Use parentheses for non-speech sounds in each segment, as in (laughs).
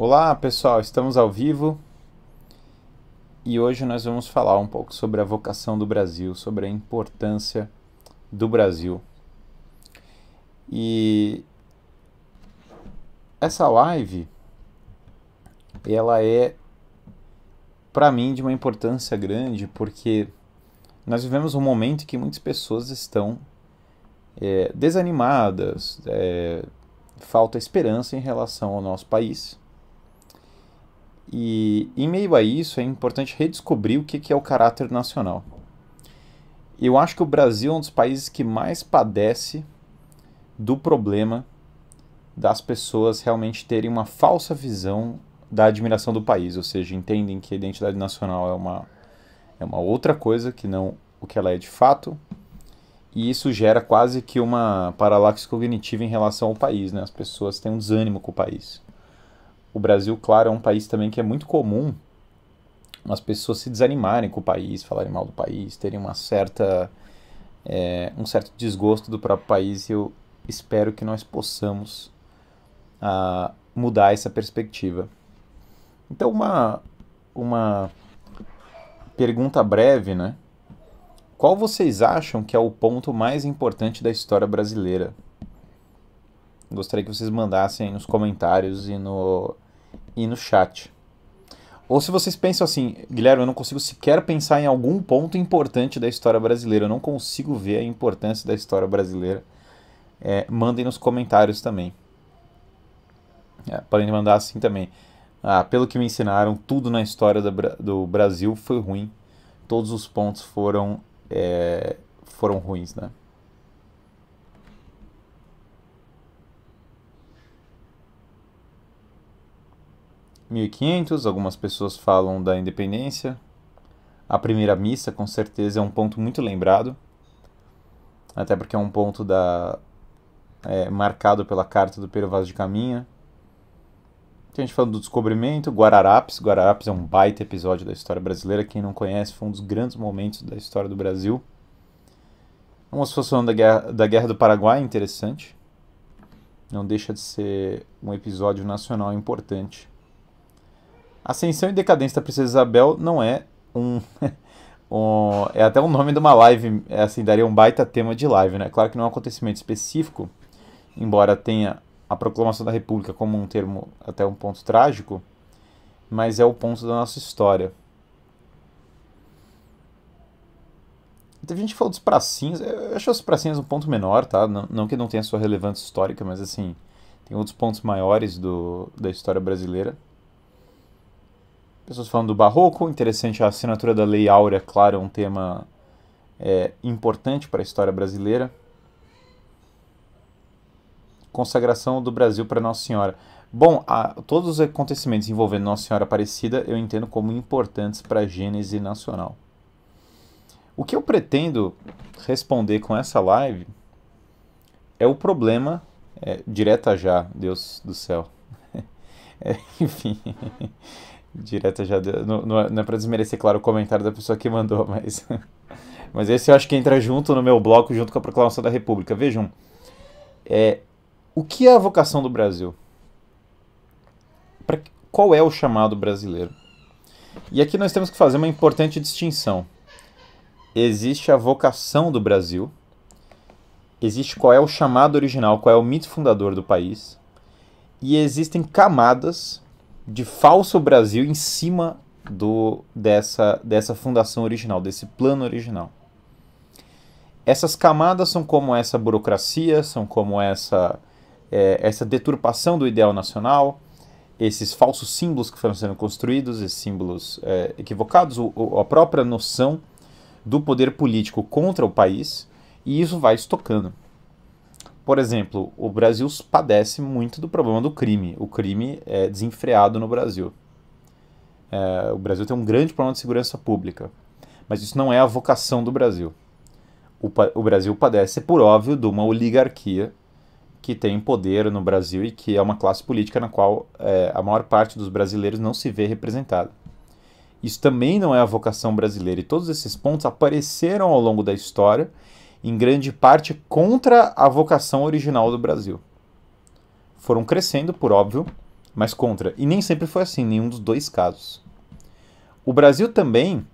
Olá pessoal, estamos ao vivo e hoje nós vamos falar um pouco sobre a vocação do Brasil, sobre a importância do Brasil. E essa live ela é para mim de uma importância grande porque nós vivemos um momento que muitas pessoas estão é, desanimadas, é, falta esperança em relação ao nosso país e em meio a isso, é importante redescobrir o que é o caráter nacional. Eu acho que o Brasil é um dos países que mais padece do problema das pessoas realmente terem uma falsa visão da admiração do país, ou seja, entendem que a identidade nacional é uma, é uma outra coisa que não o que ela é de fato, e isso gera quase que uma paralaxe cognitiva em relação ao país, né? As pessoas têm um desânimo com o país o Brasil, claro, é um país também que é muito comum as pessoas se desanimarem com o país, falarem mal do país, terem uma certa é, um certo desgosto do próprio país. E eu espero que nós possamos a, ah, mudar essa perspectiva. Então, uma, uma pergunta breve, né? Qual vocês acham que é o ponto mais importante da história brasileira? Gostaria que vocês mandassem nos comentários e no, e no chat. Ou se vocês pensam assim, Guilherme, eu não consigo sequer pensar em algum ponto importante da história brasileira, eu não consigo ver a importância da história brasileira, é, mandem nos comentários também. É, podem mandar assim também. Ah, pelo que me ensinaram, tudo na história do Brasil foi ruim. Todos os pontos foram, é, foram ruins, né? 1500, algumas pessoas falam da independência. A primeira missa, com certeza, é um ponto muito lembrado, até porque é um ponto da, é, marcado pela carta do Pero Vaz de Caminha. Tem gente falando do descobrimento, Guararapes. Guararapes é um baita episódio da história brasileira. Quem não conhece, foi um dos grandes momentos da história do Brasil. uma situação da guerra, da guerra do Paraguai, interessante. Não deixa de ser um episódio nacional importante. Ascensão e Decadência da Princesa Isabel não é um. (laughs) um é até o um nome de uma live, é assim, daria um baita tema de live, né? Claro que não é um acontecimento específico, embora tenha a proclamação da República como um termo até um ponto trágico, mas é o ponto da nossa história. Teve então, gente que falou dos pracinhos. Eu acho os pracinhos um ponto menor, tá? Não, não, que não tenha sua relevância histórica, mas assim, tem outros pontos maiores do, da história brasileira. Pessoas falando do barroco, interessante a assinatura da Lei Áurea, claro, é um tema é, importante para a história brasileira. Consagração do Brasil para Nossa Senhora. Bom, a, todos os acontecimentos envolvendo Nossa Senhora Aparecida eu entendo como importantes para a gênese nacional. O que eu pretendo responder com essa live é o problema, é, direta já, Deus do céu. (laughs) É, enfim direta já. não, não é, é para desmerecer, claro, o comentário da pessoa que mandou, (laughs) mas. mas esse eu acho que entra junto no meu bloco, junto com a proclamação da República. Vejam. É, o que é a vocação do Brasil? Pra, qual é o chamado brasileiro? E aqui nós temos que fazer uma importante distinção. Existe a vocação do Brasil, existe qual é o chamado original, qual é o mito fundador do país, e existem camadas de falso Brasil em cima do dessa, dessa fundação original, desse plano original. Essas camadas são como essa burocracia, são como essa, é, essa deturpação do ideal nacional, esses falsos símbolos que foram sendo construídos, esses símbolos é, equivocados, o, a própria noção do poder político contra o país, e isso vai estocando por exemplo, o Brasil padece muito do problema do crime. O crime é desenfreado no Brasil. É, o Brasil tem um grande problema de segurança pública, mas isso não é a vocação do Brasil. O, o, Brasil padece, por óbvio, de uma oligarquia que tem poder no Brasil e que é uma classe política na qual é, a maior parte dos brasileiros não se vê representada. Isso também não é a vocação brasileira, e todos esses pontos apareceram ao longo da história em grande parte contra a vocação original do Brasil. Foram crescendo, por óbvio, mas contra. E nem sempre foi assim, nenhum dos dois casos. O Brasil também,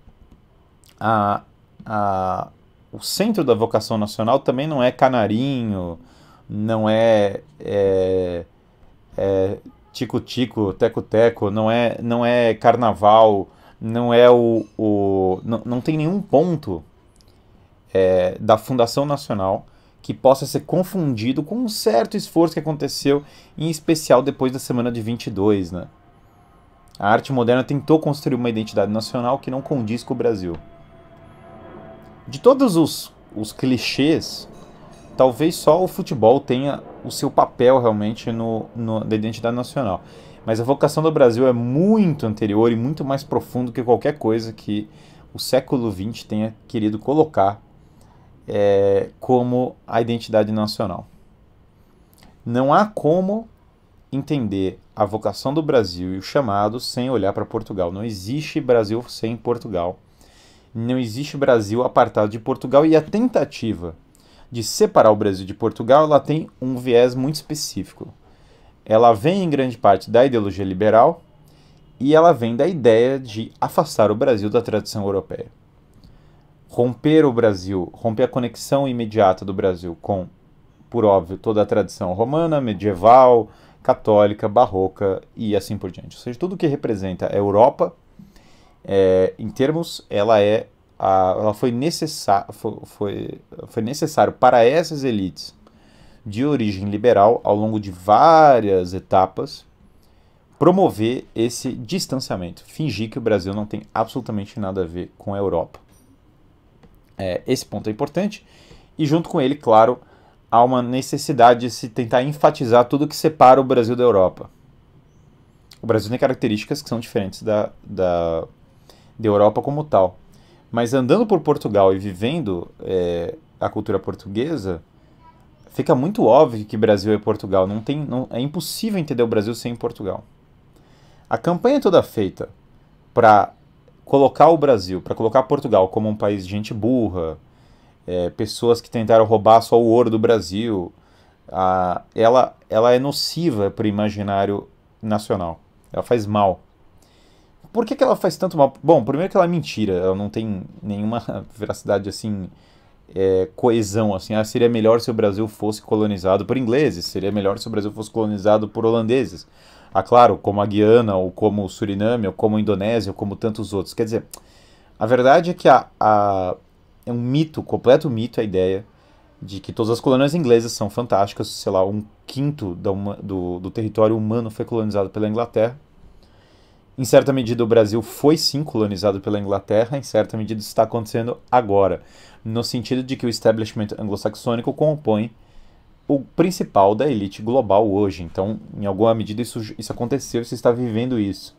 a, a, o centro da vocação nacional também não é canarinho, não é, é, é tico-tico, teco-teco, não é, não é carnaval, não é o. o não, não tem nenhum ponto é, da Fundação Nacional que possa ser confundido com um certo esforço que aconteceu, em especial depois da semana de 22, né? A arte moderna tentou construir uma identidade nacional que não condiz com o Brasil. De todos os, os clichês, talvez só o futebol tenha o seu papel realmente no, no, da identidade nacional. Mas a vocação do Brasil é muito anterior e muito mais profundo que qualquer coisa que o século XX tenha querido colocar é, como a identidade nacional. Não há como entender a vocação do Brasil e o chamado sem olhar para Portugal. Não existe Brasil sem Portugal. Não existe Brasil apartado de Portugal e a tentativa de separar o Brasil de Portugal, ela tem um viés muito específico. Ela vem em grande parte da ideologia liberal e ela vem da ideia de afastar o Brasil da tradição europeia romper o Brasil, romper a conexão imediata do Brasil com, por óbvio, toda a tradição romana, medieval, católica, barroca e assim por diante. Ou seja, tudo que representa a Europa, é, em termos, ela é a, ela foi, necessar, foi, foi, foi necessário para essas elites de origem liberal, ao longo de várias etapas, promover esse distanciamento, fingir que o Brasil não tem absolutamente nada a ver com a Europa. É, esse ponto é importante. E junto com ele, claro, há uma necessidade de se tentar enfatizar tudo que separa o Brasil da Europa. O Brasil tem características que são diferentes da, da, da Europa como tal. Mas andando por Portugal e vivendo é, a cultura portuguesa, fica muito óbvio que Brasil é Portugal. Não tem, não, é impossível entender o Brasil sem Portugal. A campanha é toda feita para colocar o Brasil, para colocar Portugal como um país de gente burra, é, pessoas que tentaram roubar só o ouro do Brasil, a, ela, ela é nociva para o imaginário nacional. Ela faz mal. Por que, que ela faz tanto mal? Bom, primeiro que ela é mentira, ela não tem nenhuma (laughs) veracidade assim, é, coesão. Assim. Ah, seria melhor se o Brasil fosse colonizado por ingleses, seria melhor se o Brasil fosse colonizado por holandeses. Ah, claro, como a Guiana, ou como o Suriname, ou como a Indonésia, ou como tantos outros. Quer dizer, a verdade é que a, a, é um mito, completo mito, a ideia de que todas as colônias inglesas são fantásticas, sei lá, um quinto da, do, do território humano foi colonizado pela Inglaterra. Em certa medida, o Brasil foi sim colonizado pela Inglaterra, em certa medida, isso está acontecendo agora, no sentido de que o establishment anglo-saxônico compõe o principal da elite global hoje. Então, em alguma medida, isso, isso aconteceu, você está vivendo isso.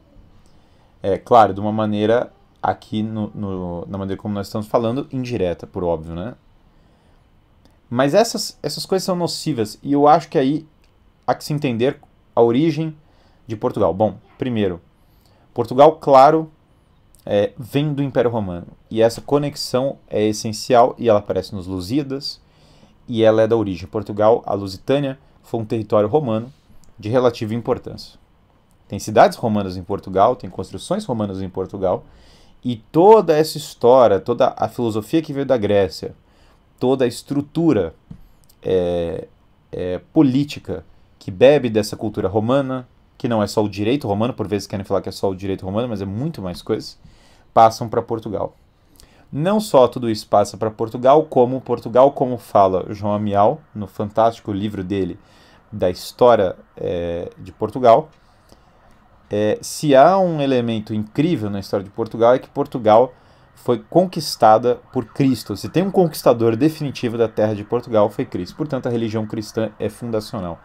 É claro, de uma maneira aqui, no, no, na maneira como nós estamos falando, indireta, por óbvio, né? Mas essas, essas coisas são nocivas e eu acho que aí há que se entender a origem de Portugal. Bom, primeiro, Portugal, claro, é, vem do Império Romano e essa conexão é essencial e ela aparece nos Lusíadas, e ela é da origem Portugal, a Lusitânia foi um território romano de relativa importância. Tem cidades romanas em Portugal, tem construções romanas em Portugal, e toda essa história, toda a filosofia que veio da Grécia, toda a estrutura é, é, política que bebe dessa cultura romana, que não é só o direito romano, por vezes querem falar que é só o direito romano, mas é muito mais coisas, passam para Portugal. Não só tudo isso passa para Portugal, como Portugal, como fala João Amial, no fantástico livro dele da história é, de Portugal, é, se há um elemento incrível na história de Portugal é que Portugal foi conquistada por Cristo. Se tem um conquistador definitivo da terra de Portugal, foi Cristo. Portanto, a religião cristã é fundacional.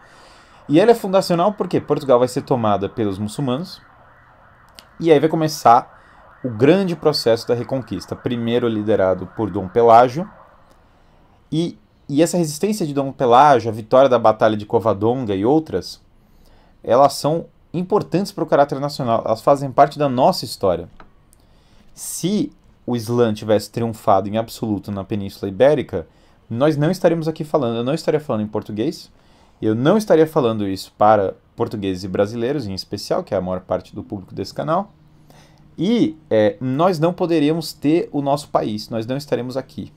E ela é fundacional porque Portugal vai ser tomada pelos muçulmanos e aí vai começar o grande processo da Reconquista, primeiro liderado por Dom Pelágio, e, e essa resistência de Dom Pelágio, a vitória da Batalha de Covadonga e outras, elas são importantes para o caráter nacional, elas fazem parte da nossa história. Se o Islã tivesse triunfado em absoluto na Península Ibérica, nós não estariamos aqui falando, eu não estaria falando em português, eu não estaria falando isso para portugueses e brasileiros em especial, que é a maior parte do público desse canal, e é, nós não poderíamos ter o nosso país, nós não estaremos aqui.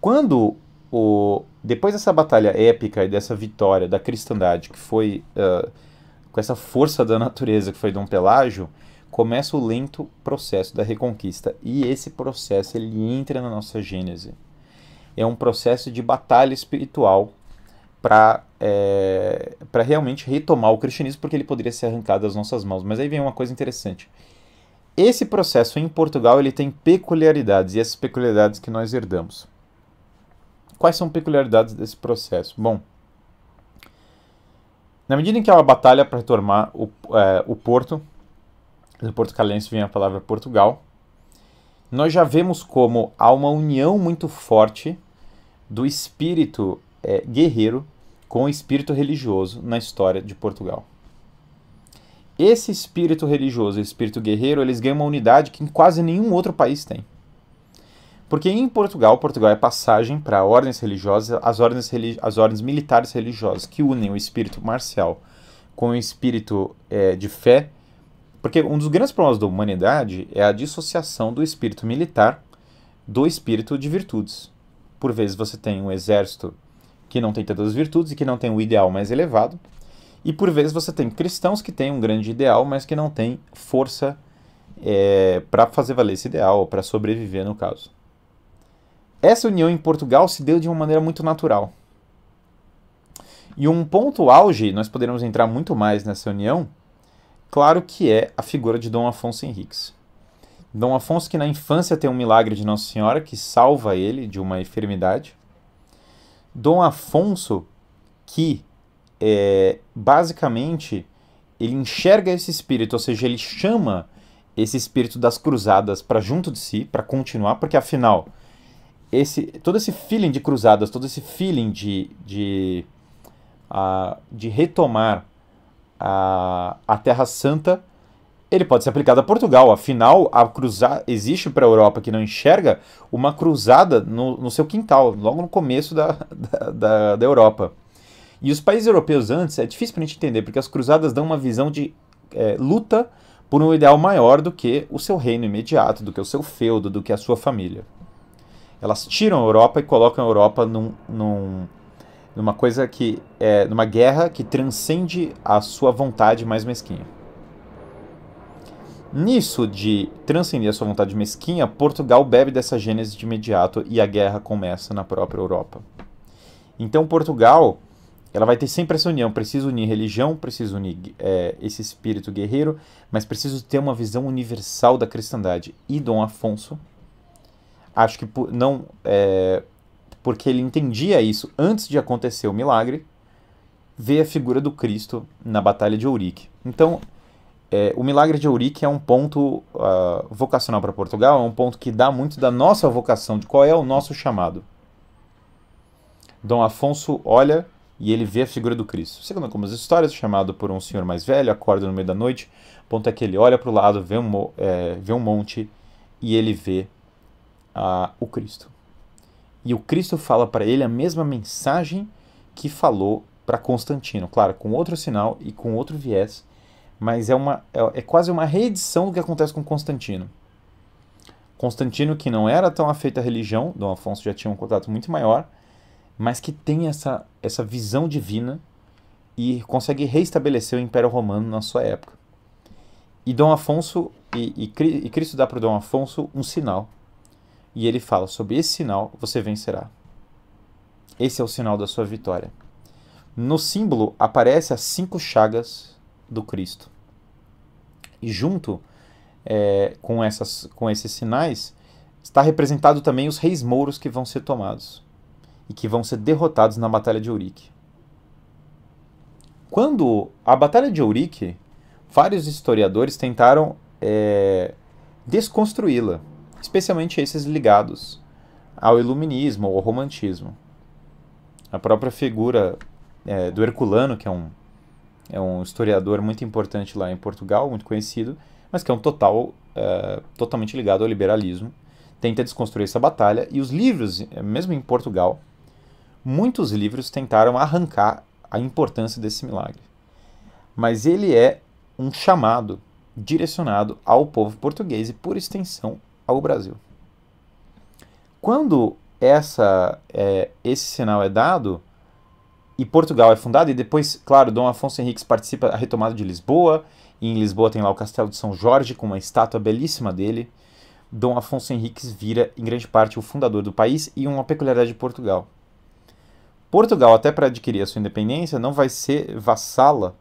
Quando o, depois dessa batalha épica e dessa vitória da cristandade, que foi uh, com essa força da natureza que foi Dom Pelágio, começa o lento processo da reconquista. E esse processo ele entra na nossa gênese. É um processo de batalha espiritual para é, realmente retomar o cristianismo, porque ele poderia ser arrancado das nossas mãos. Mas aí vem uma coisa interessante. Esse processo em Portugal ele tem peculiaridades, e essas peculiaridades que nós herdamos. Quais são peculiaridades desse processo? Bom, na medida em que há uma batalha para retomar o, é, o Porto, do portucalense vem a palavra Portugal, nós já vemos como há uma união muito forte do espírito é, guerreiro com o espírito religioso na história de Portugal. Esse espírito religioso e espírito guerreiro, eles ganham uma unidade que em quase nenhum outro país tem. Porque em Portugal, Portugal é passagem para ordens religiosas, as ordens, religi as ordens militares religiosas, que unem o espírito marcial com o espírito é, de fé. Porque um dos grandes problemas da humanidade é a dissociação do espírito militar do espírito de virtudes. Por vezes você tem um exército que não tem tantas virtudes e que não tem um ideal mais elevado. E por vezes você tem cristãos que têm um grande ideal, mas que não têm força é, para fazer valer esse ideal, para sobreviver no caso. Essa união em Portugal se deu de uma maneira muito natural. E um ponto auge, nós poderíamos entrar muito mais nessa união, claro que é a figura de Dom Afonso Henriques. Dom Afonso que na infância tem um milagre de Nossa Senhora que salva ele de uma enfermidade Dom Afonso, que é, basicamente ele enxerga esse espírito, ou seja, ele chama esse espírito das cruzadas para junto de si, para continuar, porque afinal, esse, todo esse feeling de cruzadas, todo esse feeling de, de, uh, de retomar a, a Terra Santa ele pode ser aplicado a Portugal. Afinal, a cruzada existe para a Europa que não enxerga uma cruzada no, no seu quintal, logo no começo da, da, da, Europa. E os países europeus antes, é difícil para a gente entender, porque as cruzadas dão uma visão de é, luta por um ideal maior do que o seu reino imediato, do que o seu feudo, do que a sua família. Elas tiram a Europa e colocam a Europa num, num, numa coisa que é numa guerra que transcende a sua vontade mais mesquinha. Nisso de transcender a sua vontade mesquinha, Portugal bebe dessa gênese de imediato e a guerra começa na própria Europa. Então Portugal, ela vai ter sempre essa união, precisa unir religião, precisa unir é, esse espírito guerreiro, mas precisa ter uma visão universal da cristandade. E Dom Afonso, acho que por, não é, porque ele entendia isso antes de acontecer o milagre, vê a figura do Cristo na Batalha de Ourique. Então é, o milagre de Ourique é um ponto uh, vocacional para Portugal, é um ponto que dá muito da nossa vocação, de qual é o nosso chamado. Dom Afonso olha e ele vê a figura do Cristo. Segundo algumas histórias, chamado por um senhor mais velho, acorda no meio da noite, O ponto é que ele olha para o lado, vê um, é, vê um monte e ele vê uh, o Cristo. E o Cristo fala para ele a mesma mensagem que falou para Constantino, claro, com outro sinal e com outro viés, mas é, uma, é, é quase uma reedição do que acontece com Constantino. Constantino, que não era tão afeito à religião, Dom Afonso já tinha um contato muito maior, mas que tem essa, essa visão divina e consegue reestabelecer o Império Romano na sua época. E Dom Afonso e, e, e Cristo dá para Dom Afonso um sinal. E ele fala: sobre esse sinal você vencerá. Esse é o sinal da sua vitória. No símbolo aparecem as cinco chagas do Cristo. E junto é, com, essas, com esses sinais está representado também os reis mouros que vão ser tomados e que vão ser derrotados na Batalha de Ourique. Quando a Batalha de Ourique, vários historiadores tentaram é, desconstruí-la, especialmente esses ligados ao iluminismo ou ao romantismo. A própria figura é, do Herculano, que é um é um historiador muito importante lá em Portugal, muito conhecido, mas que é um total, uh, totalmente ligado ao liberalismo. Tenta desconstruir essa batalha e os livros, eh, mesmo em Portugal, muitos livros tentaram arrancar a importância desse milagre. Mas ele é um chamado direcionado ao povo português e, por extensão, ao Brasil. Quando essa, é, esse sinal é dado, e Portugal é fundado, e depois, claro, Dom Afonso Henriques participa da retomada de Lisboa, e em Lisboa tem lá o Castelo de São Jorge, com uma estátua belíssima dele. Dom Afonso Henriques vira, em grande parte, o fundador do país e uma peculiaridade de Portugal. Portugal, até para adquirir a sua independência, não vai ser vassala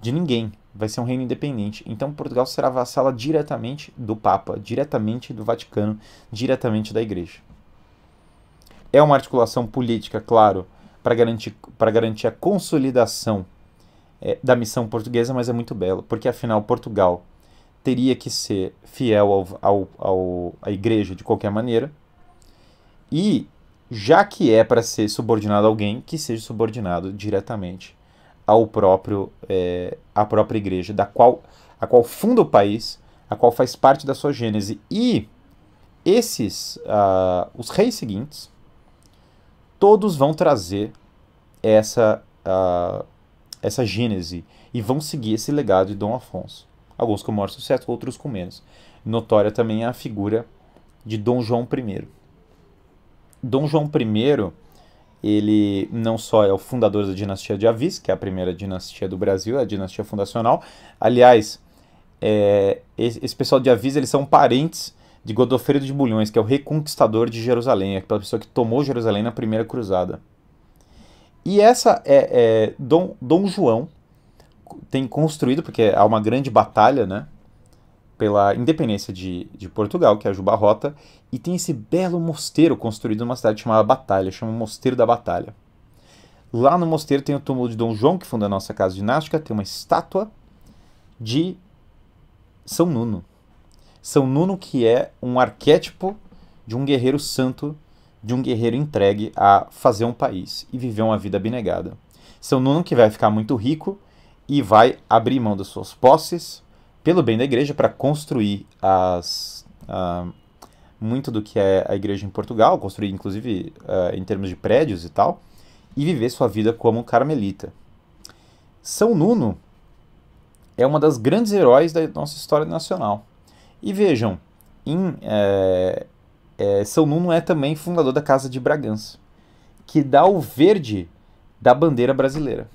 de ninguém, vai ser um reino independente. Então, Portugal será vassala diretamente do Papa, diretamente do Vaticano, diretamente da Igreja. É uma articulação política, claro, para garantir, garantir a consolidação é, da missão portuguesa, mas é muito belo, porque afinal Portugal teria que ser fiel ao, ao, ao à igreja de qualquer maneira, e já que é para ser subordinado a alguém, que seja subordinado diretamente ao próprio é, à própria igreja, da qual a qual funda o país, a qual faz parte da sua gênese. E esses, uh, os reis seguintes, todos vão trazer essa, uh, essa gênese e vão seguir esse legado de Dom Afonso. Alguns com maior sucesso, outros com menos. Notória também é a figura de Dom João I. Dom João I, ele não só é o fundador da dinastia de Avis, que é a primeira dinastia do Brasil, é a dinastia fundacional. Aliás, é, esse pessoal de Avis, eles são parentes de Godofredo de Bulhões, que é o reconquistador de Jerusalém, aquela pessoa que tomou Jerusalém na primeira cruzada. E essa é, é Dom, Dom João tem construído, porque há uma grande batalha, né? Pela independência de, de Portugal, que é a Jubarrota, e tem esse belo mosteiro construído numa cidade chamada Batalha, chama Mosteiro da Batalha. Lá no mosteiro tem o túmulo de Dom João, que funda a nossa casa ginástica, tem uma estátua de São Nuno. São Nuno que é um arquétipo de um guerreiro santo, de um guerreiro entregue a fazer um país e viver uma vida abnegada. São Nuno que vai ficar muito rico e vai abrir mão das suas posses pelo bem da igreja para construir as uh, muito do que é a igreja em Portugal, construir inclusive uh, em termos de prédios e tal, e viver sua vida como carmelita. São Nuno é uma das grandes heróis da nossa história nacional. E vejam, em, é, é, São Nuno é também fundador da Casa de Bragança, que dá o verde da bandeira brasileira.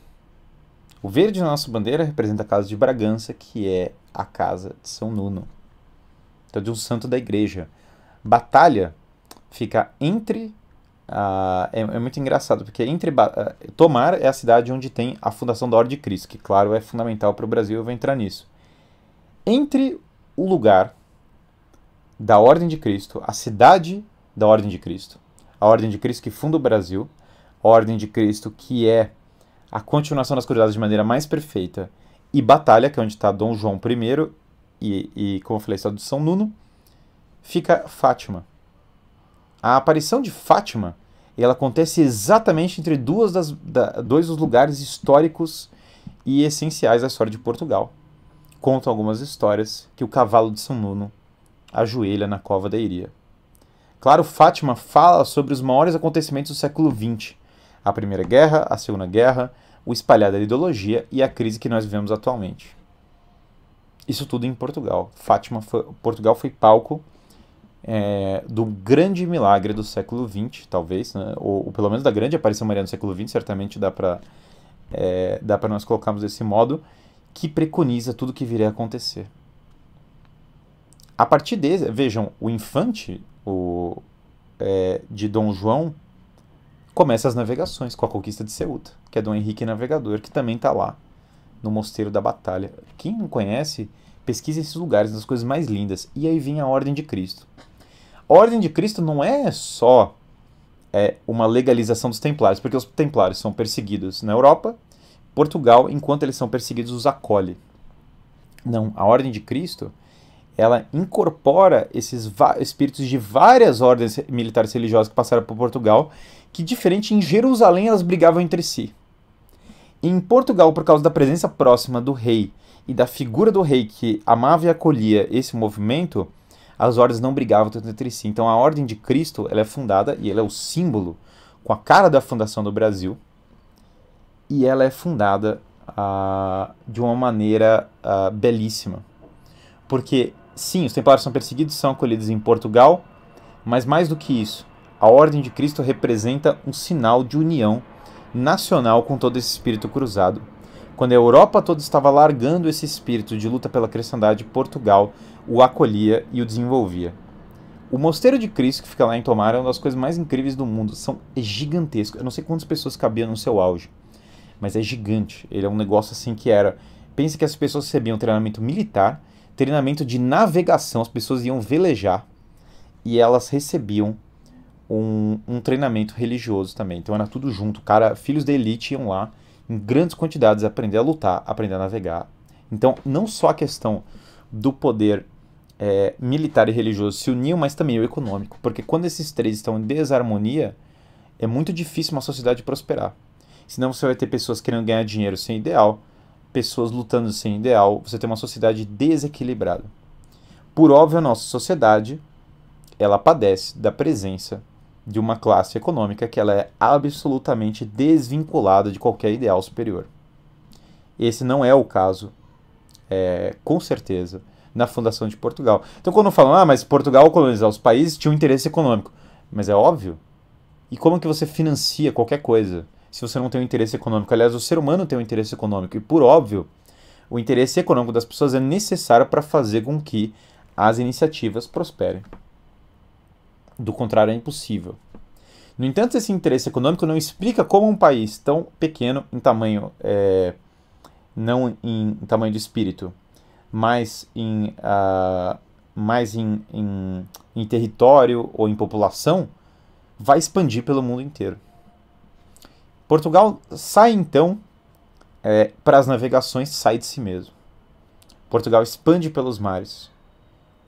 O verde na nossa bandeira representa a Casa de Bragança, que é a Casa de São Nuno. Então, de um santo da igreja. Batalha fica entre. Uh, é, é, muito engraçado, porque entre uh, Tomar é a cidade onde tem a fundação da Ordem de Cristo, que, claro, é fundamental para o Brasil, eu vou entrar nisso. Entre o lugar da Ordem de Cristo, a cidade da Ordem de Cristo, a Ordem de Cristo que funda o Brasil, a Ordem de Cristo que é a continuação das cruzadas de maneira mais perfeita, e Batalha, que é onde está Dom João I e, e como eu falei, está do São Nuno, fica Fátima. A aparição de Fátima ela acontece exatamente entre duas das, da, dois dos lugares históricos e essenciais da história de Portugal, contam algumas histórias que o cavalo de São Nuno ajoelha na cova da Iria. Claro, Fátima fala sobre os maiores acontecimentos do século XX: a Primeira Guerra, a Segunda Guerra, o espalhado da ideologia e a crise que nós vivemos atualmente. Isso tudo em Portugal. Fátima foi, Portugal foi palco é, do grande milagre do século XX, talvez, né? ou, ou, pelo menos da grande aparição mariana do século XX, certamente dá para é, dá para nós colocarmos desse modo que preconiza tudo que viria a acontecer. A partir desse, vejam, o infante o, é, de Dom João começa as navegações com a conquista de Ceuta, que é Dom Henrique Navegador, que também está lá no Mosteiro da Batalha. Quem não conhece, pesquise esses lugares, das coisas mais lindas. E aí vem a Ordem de Cristo. A Ordem de Cristo não é só é, uma legalização dos templários, porque os templários são perseguidos na Europa Portugal, enquanto eles são perseguidos, os acolhe. Não, a Ordem de Cristo, ela incorpora esses espíritos de várias ordens militares religiosas que passaram por Portugal, que diferente em Jerusalém elas brigavam entre si. Em Portugal, por causa da presença próxima do rei e da figura do rei que amava e acolhia esse movimento, as ordens não brigavam tanto entre si. Então a Ordem de Cristo ela é fundada e ela é o símbolo com a cara da fundação do Brasil, e ela é fundada ah, de uma maneira ah, belíssima. Porque, sim, os templários são perseguidos, são acolhidos em Portugal, mas mais do que isso, a Ordem de Cristo representa um sinal de união nacional com todo esse espírito cruzado. Quando a Europa toda estava largando esse espírito de luta pela cristandade, Portugal o acolhia e o desenvolvia. O Mosteiro de Cristo, que fica lá em Tomar, é uma das coisas mais incríveis do mundo. São é gigantescos. Eu não sei quantas pessoas cabiam no seu auge mas é gigante. Ele é um negócio assim que era. Pensa que as pessoas recebiam treinamento militar, treinamento de navegação, as pessoas iam velejar e elas recebiam um, um treinamento religioso também. Então era tudo junto. Cara, filhos da elite iam lá em grandes quantidades aprender a lutar, aprender a navegar. Então, não só a questão do poder é, militar e religioso se uniam, mas também o econômico. Porque quando esses três estão em desarmonia, é muito difícil uma sociedade prosperar. Senão você vai ter pessoas querendo ganhar dinheiro sem ideal, pessoas lutando sem ideal, você tem uma sociedade desequilibrada. Por óbvio, a nossa sociedade ela padece da presença de uma classe econômica que ela é absolutamente desvinculada de qualquer ideal superior. Esse não é o caso, é, com certeza, na fundação de Portugal. Então, quando falam, ah, mas Portugal colonizar os países tinha um interesse econômico, mas é óbvio. E como que você financia qualquer coisa? se você não tem um interesse econômico. Aliás, o ser humano tem um interesse econômico. E por óbvio, o interesse econômico das pessoas é necessário para fazer com que as iniciativas prosperem. Do contrário, é impossível. No entanto, esse interesse econômico não explica como um país tão pequeno em tamanho, é, não em, em, tamanho de espírito, mas em, uh, mais em, em, em território ou em população, vai expandir pelo mundo inteiro. Portugal sai então é, para as navegações, sai de si mesmo. Portugal expande pelos mares.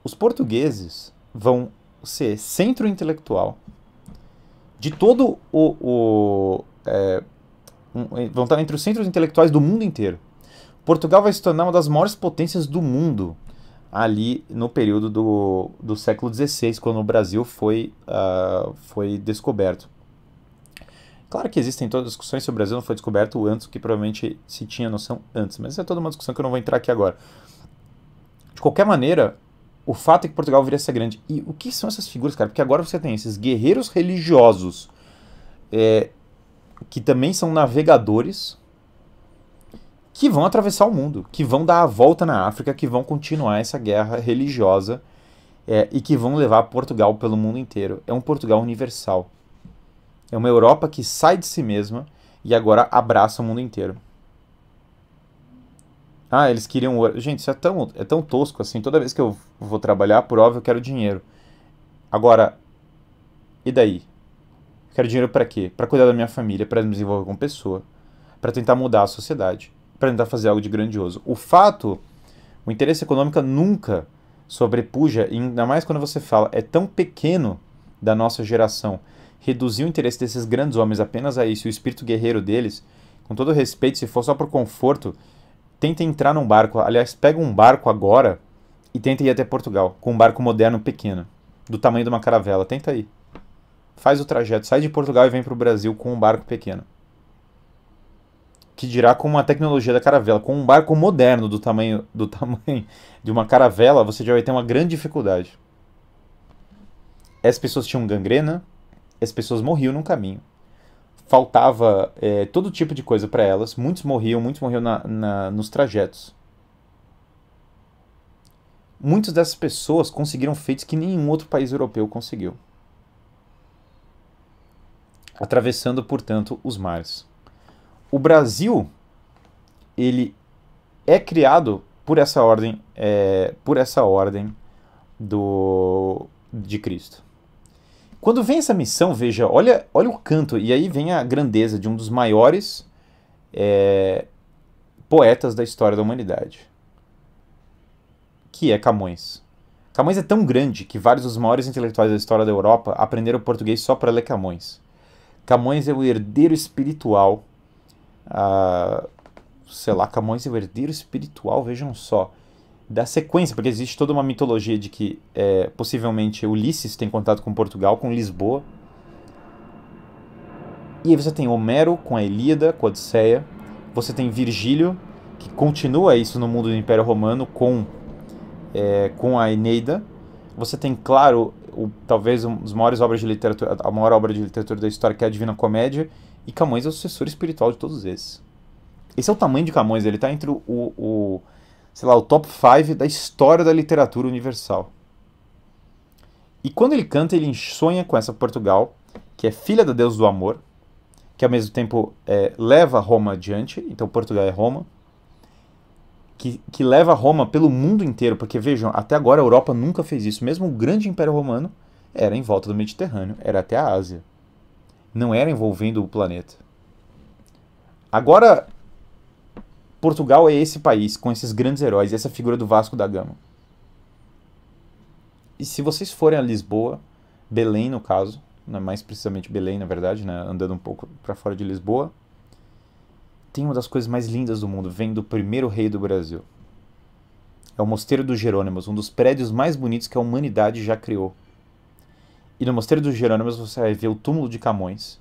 Os portugueses vão ser centro intelectual de todo o. o é, um, é, vão estar entre os centros intelectuais do mundo inteiro. Portugal vai se tornar uma das maiores potências do mundo ali no período do, do século XVI, quando o Brasil foi, uh, foi descoberto. Claro que existem todas as discussões se o Brasil não foi descoberto antes, o que provavelmente se tinha noção antes, mas é toda uma discussão que eu não vou entrar aqui agora. De qualquer maneira, o fato é que Portugal viria a ser grande. E o que são essas figuras, cara? Porque agora você tem esses guerreiros religiosos é, que também são navegadores que vão atravessar o mundo, que vão dar a volta na África, que vão continuar essa guerra religiosa é, e que vão levar Portugal pelo mundo inteiro. É um Portugal universal. É uma Europa que sai de si mesma e agora abraça o mundo inteiro. Ah, eles queriam. Gente, isso é tão, é tão tosco assim. Toda vez que eu vou trabalhar, por óbvio, eu quero dinheiro. Agora, e daí? Eu quero dinheiro para quê? Para cuidar da minha família, para me desenvolver como pessoa, para tentar mudar a sociedade, para tentar fazer algo de grandioso. O fato, o interesse econômico nunca sobrepuja, ainda mais quando você fala, é tão pequeno da nossa geração reduzir o interesse desses grandes homens apenas a isso, o espírito guerreiro deles, com todo respeito, se for só por conforto, tenta entrar num barco. Aliás, pega um barco agora e tenta ir até Portugal, com um barco moderno pequeno, do tamanho de uma caravela. Tenta ir. Faz o trajeto, sai de Portugal e vem para o Brasil com um barco pequeno. Que dirá com uma tecnologia da caravela, com um barco moderno do tamanho, do (laughs) tamanho de uma caravela, você já vai ter uma grande dificuldade. Essas pessoas tinham gangrena, as pessoas morriam no caminho. Faltava é, todo tipo de coisa para elas. Muitos morriam, muitos morriam na, na, nos trajetos. Muitas dessas pessoas conseguiram feitos que nenhum outro país europeu conseguiu. Atravessando, portanto, os mares. O Brasil, ele é criado por essa ordem, é, por essa ordem do, de Cristo. Quando vem essa missão, veja, olha, olha o canto, e aí vem a grandeza de um dos maiores é, poetas da história da humanidade, que é Camões. Camões é tão grande que vários dos maiores intelectuais da história da Europa aprenderam português só para ler Camões. Camões é o herdeiro espiritual. Ah, sei lá, Camões é o herdeiro espiritual, vejam só da sequência, porque existe toda uma mitologia de que é, possivelmente Ulisses tem contato com Portugal, com Lisboa. E aí você tem Homero com a Ilíada, com a Odisseia. Você tem Virgílio, que continua isso no mundo do Império Romano com, é, com a Eneida. Você tem, claro, o, talvez um dos maiores obras de literatura, a maior obra de literatura da história, que é a Divina Comédia. E Camões é o sucessor espiritual de todos esses. Esse é o tamanho de Camões, ele está entre o, o sei lá, o top 5 da história da literatura universal. E quando ele canta, ele sonha com essa Portugal, que é filha da deusa do amor, que ao mesmo tempo é, leva Roma adiante, então Portugal é Roma, que, que leva Roma pelo mundo inteiro, porque vejam, até agora a Europa nunca fez isso, mesmo o grande Império Romano era em volta do Mediterrâneo, era até a Ásia, não era envolvendo o planeta. Agora, Portugal é esse país, com esses grandes heróis, e essa figura do Vasco da Gama. E se vocês forem a Lisboa, Belém no caso, né, mais precisamente Belém, na verdade, né, andando um pouco para fora de Lisboa, tem uma das coisas mais lindas do mundo, vem do primeiro rei do Brasil. É o Mosteiro dos Jerônimos, um dos prédios mais bonitos que a humanidade já criou. E no Mosteiro dos Jerônimos você vai ver o túmulo de Camões.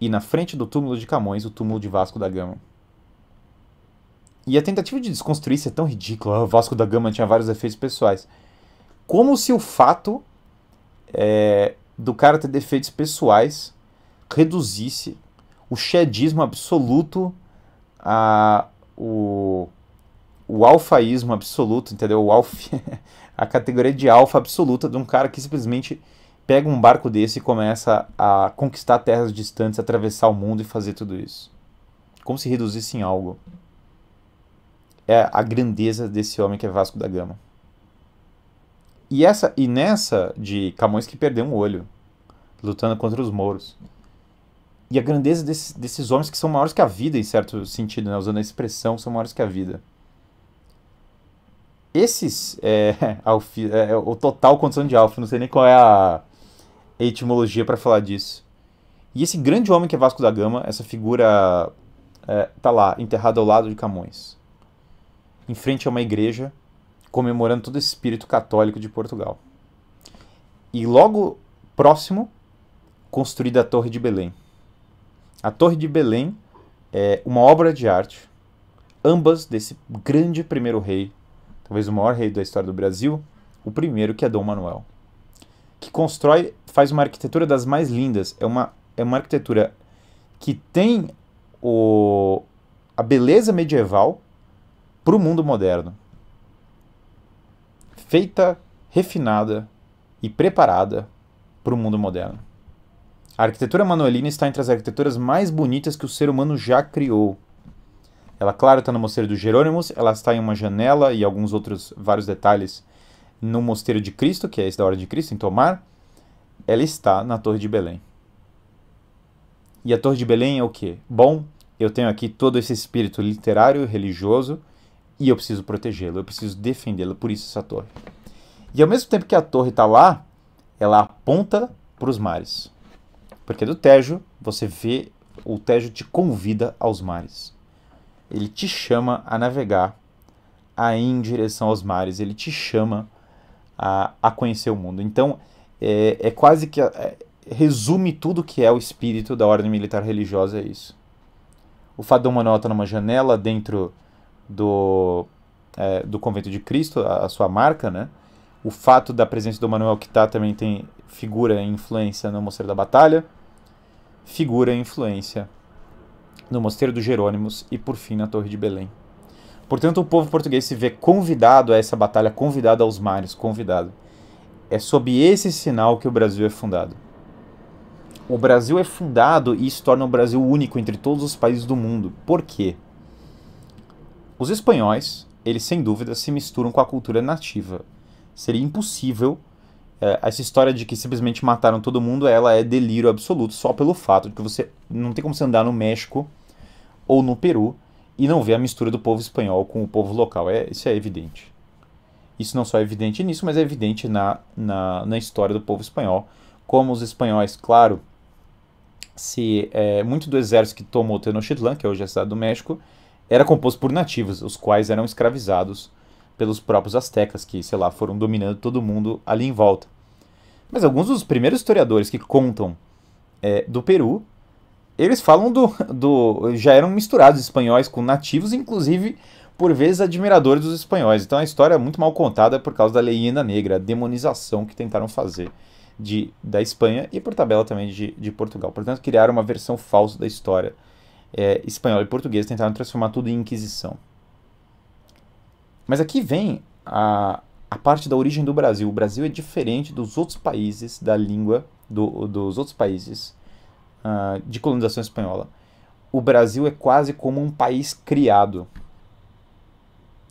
E na frente do túmulo de Camões, o túmulo de Vasco da Gama. E a tentativa de desconstruir isso é tão ridícula. O Vasco da Gama tinha vários efeitos pessoais. Como se o fato é, do cara ter defeitos pessoais reduzisse o xedismo absoluto a o, o alfaísmo absoluto, entendeu? O alf, (laughs) a categoria de alfa absoluta de um cara que simplesmente pega um barco desse e começa a conquistar terras distantes, atravessar o mundo e fazer tudo isso. Como se reduzisse em algo é a grandeza desse homem que é Vasco da Gama. E essa e nessa de Camões que perdeu um olho lutando contra os mouros. E a grandeza desse, desses homens que são maiores que a vida em certo sentido, né? usando a expressão, são maiores que a vida. Esses é, (laughs) alfi, é, é o total condição de alfa, não sei nem qual é a etimologia para falar disso. E esse grande homem que é Vasco da Gama, essa figura é, tá lá, enterrada ao lado de Camões em frente a uma igreja comemorando todo esse espírito católico de Portugal. E logo próximo, construída a Torre de Belém. A Torre de Belém é uma obra de arte, ambas desse grande primeiro rei, talvez o maior rei da história do Brasil, o primeiro que é Dom Manuel, que constrói, faz uma arquitetura das mais lindas, é uma, é uma arquitetura que tem o, a beleza medieval, para o mundo moderno, feita, refinada e preparada para o mundo moderno. A arquitetura manuelina está entre as arquiteturas mais bonitas que o ser humano já criou. Ela, claro, está no Mosteiro dos Jerônimos, ela está em uma janela e alguns outros vários detalhes no Mosteiro de Cristo, que é esse da Hora de Cristo, em Tomar. Ela está na Torre de Belém. E a Torre de Belém é o quê? Bom, eu tenho aqui todo esse espírito literário, religioso, e eu preciso protegê-lo, eu preciso defendê-lo, por isso essa torre. E ao mesmo tempo que a torre está lá, ela aponta para os mares. Porque do Tejo, você vê, o Tejo te convida aos mares. Ele te chama a navegar, a ir em direção aos mares, ele te chama a, a conhecer o mundo. Então, é, é quase que. É, resume tudo que é o espírito da ordem militar religiosa, é isso. O fato de uma nota tá numa janela dentro do, é, do Convento de Cristo, a, a, sua marca, né? O fato da presença do Manuel Quittá também tem figura e influência no Mosteiro da Batalha, figura e influência no Mosteiro dos Jerônimos e, por fim, na Torre de Belém. Portanto, o povo português se vê convidado a essa batalha, convidado aos mares, convidado. É sob esse sinal que o Brasil é fundado. O Brasil é fundado e isso torna o Brasil único entre todos os países do mundo. Por quê? Os espanhóis, eles sem dúvida se misturam com a cultura nativa. Seria impossível é, essa história de que simplesmente mataram todo mundo, ela é delírio absoluto só pelo fato de que você não tem como você andar no México ou no Peru e não ver a mistura do povo espanhol com o povo local. É, isso é evidente. Isso não só é evidente nisso, mas é evidente na, na, na história do povo espanhol. Como os espanhóis, claro, se é, muito do exército que tomou Tenochtitlan, que hoje é a cidade do México, era composto por nativos, os quais eram escravizados pelos próprios astecas, que, sei lá, foram dominando todo mundo ali em volta. Mas alguns dos primeiros historiadores que contam é, do Peru, eles falam do, do. já eram misturados espanhóis com nativos, inclusive por vezes admiradores dos espanhóis. Então a história é muito mal contada por causa da leyenda negra, a demonização que tentaram fazer de, da Espanha e por tabela também de, de Portugal. Portanto, criaram uma versão falsa da história é, espanhol e português tentaram transformar tudo em Inquisição. Mas aqui vem a, a parte da origem do Brasil. O Brasil é diferente dos outros países da língua, do, dos outros países uh, de colonização espanhola. O Brasil é quase como um país criado.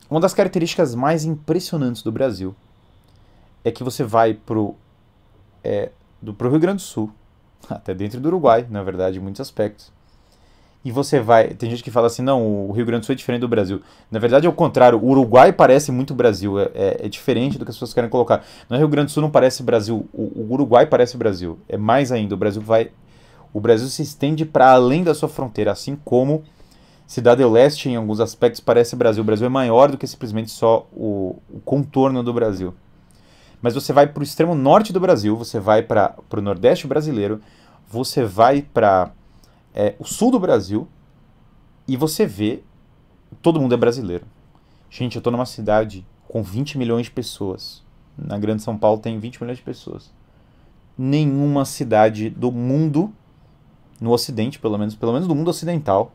Uma das características mais impressionantes do Brasil é que você vai pro, é, do, pro Rio Grande do Sul, (laughs) até dentro do Uruguai, na verdade, em muitos aspectos e você vai. Tem gente que fala assim, não, o Rio Grande do Sul é diferente do Brasil. Na verdade, é o contrário. O Uruguai parece muito Brasil. É, é, é diferente do que as pessoas querem colocar. No é Rio Grande do Sul não parece Brasil. O, o Uruguai parece Brasil. É mais ainda. O Brasil vai. O Brasil se estende para além da sua fronteira, assim como Cidade Leste, em alguns aspectos, parece Brasil. O Brasil é maior do que simplesmente só o, o contorno do Brasil. Mas você vai para o extremo norte do Brasil, você vai para o Nordeste brasileiro, você vai para é, o sul do Brasil e você vê todo mundo é brasileiro. Gente, eu estou numa cidade com 20 milhões de pessoas. Na Grande São Paulo tem 20 milhões de pessoas. Nenhuma cidade do mundo, no Ocidente pelo menos, pelo menos do mundo ocidental,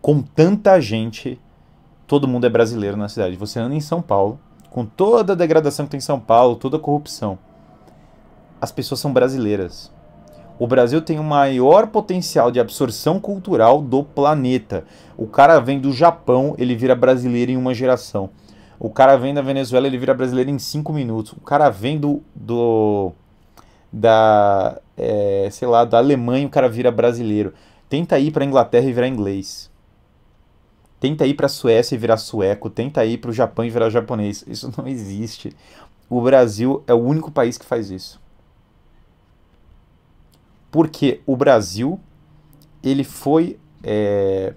com tanta gente, todo mundo é brasileiro na cidade. Você anda em São Paulo, com toda a degradação que tem em São Paulo, toda a corrupção, as pessoas são brasileiras. O Brasil tem o maior potencial de absorção cultural do planeta. O cara vem do Japão, ele vira brasileiro em uma geração. O cara vem da Venezuela, ele vira brasileiro em cinco minutos. O cara vem do. do da. É, sei lá, da Alemanha, o cara vira brasileiro. Tenta ir pra Inglaterra e virar inglês. Tenta ir para a Suécia e virar sueco. Tenta ir para o Japão e virar japonês. Isso não existe. O Brasil é o único país que faz isso porque o Brasil ele foi é,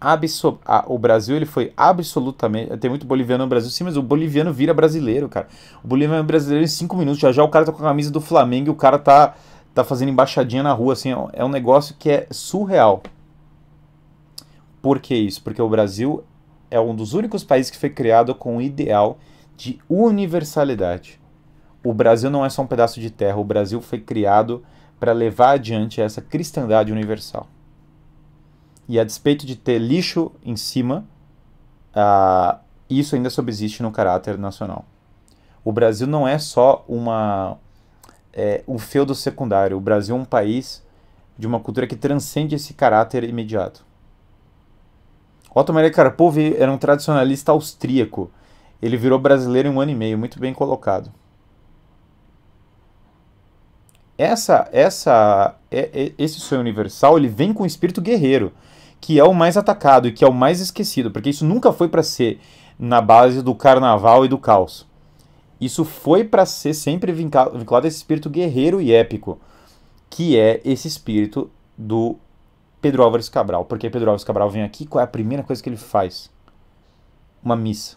a, o Brasil ele foi absolutamente tem muito boliviano no Brasil sim mas o boliviano vira brasileiro cara o boliviano é brasileiro em cinco minutos já já o cara tá com a camisa do Flamengo e o cara tá tá fazendo embaixadinha na rua assim é um é negócio que é surreal por que isso porque o Brasil é um dos únicos países que foi criado com o ideal de universalidade o Brasil não é só um pedaço de terra o Brasil foi criado para levar adiante essa cristandade universal. E a despeito de ter lixo em cima, uh, isso ainda subsiste no caráter nacional. O Brasil não é só uma, é, um feudo secundário. O Brasil é um país de uma cultura que transcende esse caráter imediato. Otto Maria Karpov era um tradicionalista austríaco. Ele virou brasileiro em um ano e meio, muito bem colocado essa, essa, esse sonho universal ele vem com o espírito guerreiro, que é o mais atacado e que é o mais esquecido, porque isso nunca foi para ser na base do carnaval e do caos. Isso foi para ser sempre vinculado a esse espírito guerreiro e épico, que é esse espírito do Pedro Álvares Cabral. Porque Pedro Álvares Cabral vem aqui, qual é a primeira coisa que ele faz? Uma missa.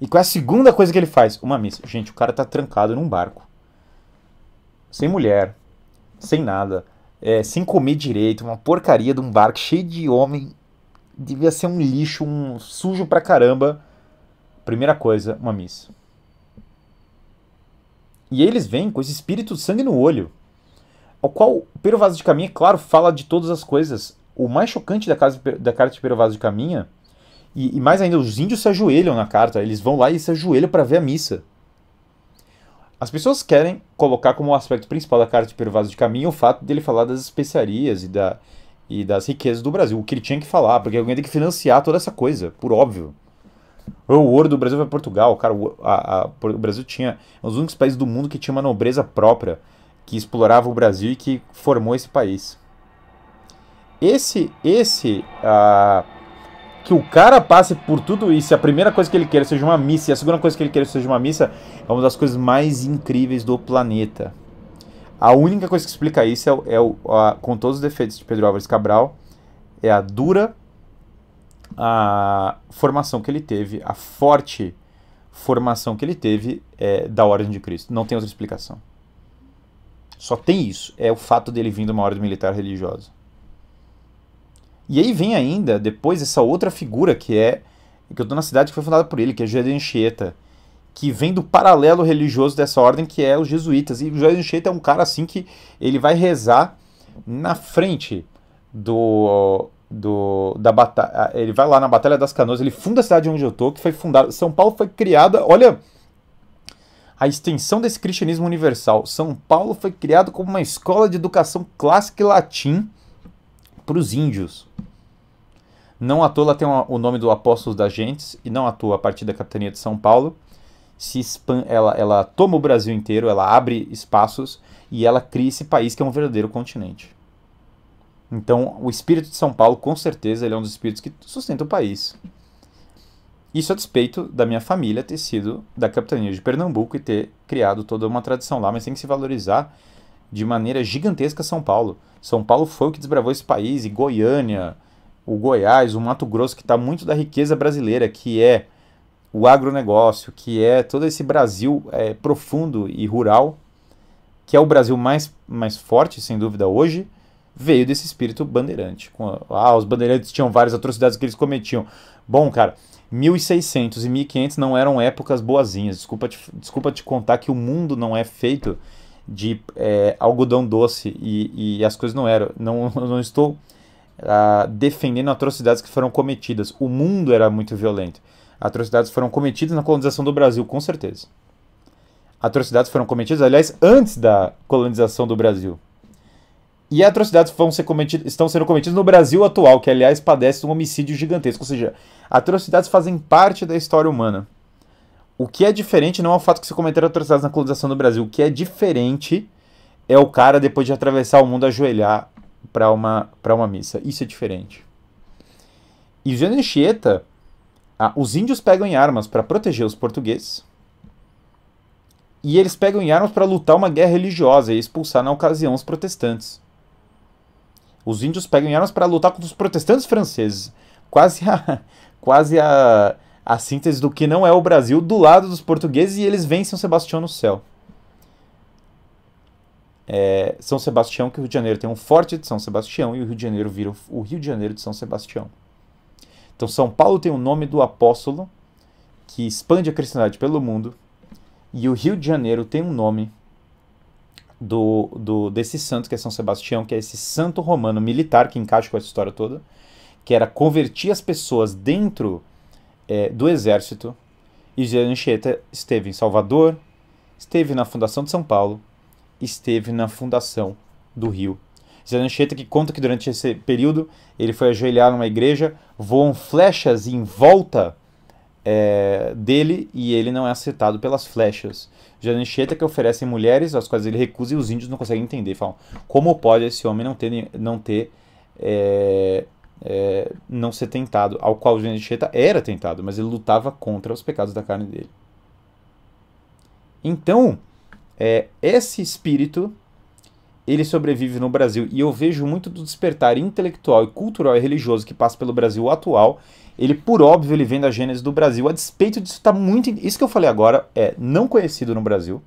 E qual é a segunda coisa que ele faz? Uma missa. Gente, o cara tá trancado num barco sem mulher, sem nada, é, sem comer direito, uma porcaria de um barco cheio de homem. Devia ser um lixo, um sujo pra caramba. Primeira coisa, uma missa. E eles vêm com esse espírito de sangue no olho, ao qual Pero Vaz de Caminha, claro, fala de todas as coisas. O mais chocante da, casa, da carta de Pero Vaz de Caminha, e, e mais ainda, os índios se ajoelham na carta, eles vão lá e se ajoelham para ver a missa. As pessoas querem colocar como aspecto principal da carta de Pero Vaz de Caminho o fato dele falar das especiarias e, da, e das riquezas do Brasil, o que ele tinha que falar, porque alguém tem que financiar toda essa coisa, por óbvio. O ouro do Brasil para Portugal, cara, o, a, a, o Brasil tinha um dos únicos países do mundo que tinha uma nobreza própria, que explorava o Brasil e que formou esse país. Esse, esse, uh, que o cara passe por tudo isso, a primeira coisa que ele queira seja uma missa, e a segunda coisa que ele queira seja uma missa, é uma das coisas mais incríveis do planeta. A única coisa que explica isso é, é o, a, com todos os defeitos de Pedro Álvares Cabral, é a dura a formação que ele teve, a forte formação que ele teve é, da Ordem de Cristo. Não tem outra explicação. Só tem isso. É o fato dele vindo de uma ordem militar religiosa. E aí vem ainda, depois, essa outra figura que é, que eu estou na cidade que foi fundada por ele, que é José de Anchieta, que vem do paralelo religioso dessa ordem, que é os jesuítas. E o José de Anchieta é um cara assim que ele vai rezar na frente do, do da batalha. Ele vai lá na Batalha das Canoas, ele funda a cidade onde eu tô, que foi fundada. São Paulo foi criada, olha a extensão desse cristianismo universal. São Paulo foi criado como uma escola de educação clássica e latim para os índios. Não à toa tem o nome do Apóstolos da Gentes, e não à toa a partir da Capitania de São Paulo, se expande, ela, ela toma o Brasil inteiro, ela abre espaços e ela cria esse país que é um verdadeiro continente. Então, o espírito de São Paulo, com certeza, ele é um dos espíritos que sustenta o país. Isso a despeito da minha família ter sido da capitania de Pernambuco e ter criado toda uma tradição lá, mas tem que se valorizar de maneira gigantesca São Paulo. São Paulo foi o que desbravou esse país, e Goiânia, o Goiás, o Mato Grosso, que está muito da riqueza brasileira, que é o agronegócio, que é todo esse Brasil é, profundo e rural, que é o Brasil mais, mais forte, sem dúvida, hoje, veio desse espírito bandeirante. ah, os bandeirantes tinham várias atrocidades que eles cometiam. Bom, cara, 1600 e 1500 não eram épocas boazinhas. Desculpa te, desculpa te contar que o mundo não é feito de é, algodão doce e, e, as coisas não eram. Não, (laughs) não estou ah, defendendo atrocidades que foram cometidas. O mundo era muito violento. Atrocidades foram cometidas na colonização do Brasil, com certeza. Atrocidades foram cometidas, aliás, antes da colonização do Brasil. E atrocidades vão ser cometidas, estão sendo cometidas no Brasil atual, que, aliás, padece um homicídio gigantesco. Ou seja, atrocidades fazem parte da história humana o que é diferente não é o fato que se cometeram atrocidades na colonização do Brasil. O que é diferente é o cara, depois de atravessar o mundo, ajoelhar para uma, para uma missa. Isso é diferente. E o Anchieta, ah, os índios pegam em armas para proteger os portugueses. E eles pegam em armas para lutar uma guerra religiosa e expulsar, na ocasião, os protestantes. Os índios pegam em armas para lutar contra os protestantes franceses. Quase a, (laughs) quase a a síntese do que não é o Brasil do lado dos portugueses e eles vencem São Sebastião no céu. É, São Sebastião, que o Rio de Janeiro tem um forte de São Sebastião e o Rio de Janeiro vira o Rio de Janeiro de São Sebastião. Então São Paulo tem o nome do apóstolo que expande a cristandade pelo mundo e o Rio de Janeiro tem um nome do, do desse santo que é São Sebastião, que é esse santo romano militar que encaixa com essa história toda, que era convertir as pessoas dentro é, do Exército e José Anchieta esteve em Salvador, esteve na Fundação de São Paulo, esteve na Fundação do Rio. José Anchieta que conta que durante esse período ele foi ajoelhar numa igreja, voam flechas em volta é, dele e ele não é acertado pelas flechas. Jancheta que oferece mulheres, as quais ele recusa e os índios não conseguem entender. Falam, como pode esse homem não ter, não ter é, é, não ser tentado, ao qual Judas Anchieta era tentado, mas ele lutava contra os pecados da carne dele. Então, é, esse espírito ele sobrevive no Brasil e eu vejo muito do despertar intelectual e cultural e religioso que passa pelo Brasil atual. Ele, por óbvio, ele vem da gênese do Brasil. A despeito disso, está muito. Isso que eu falei agora é não conhecido no Brasil.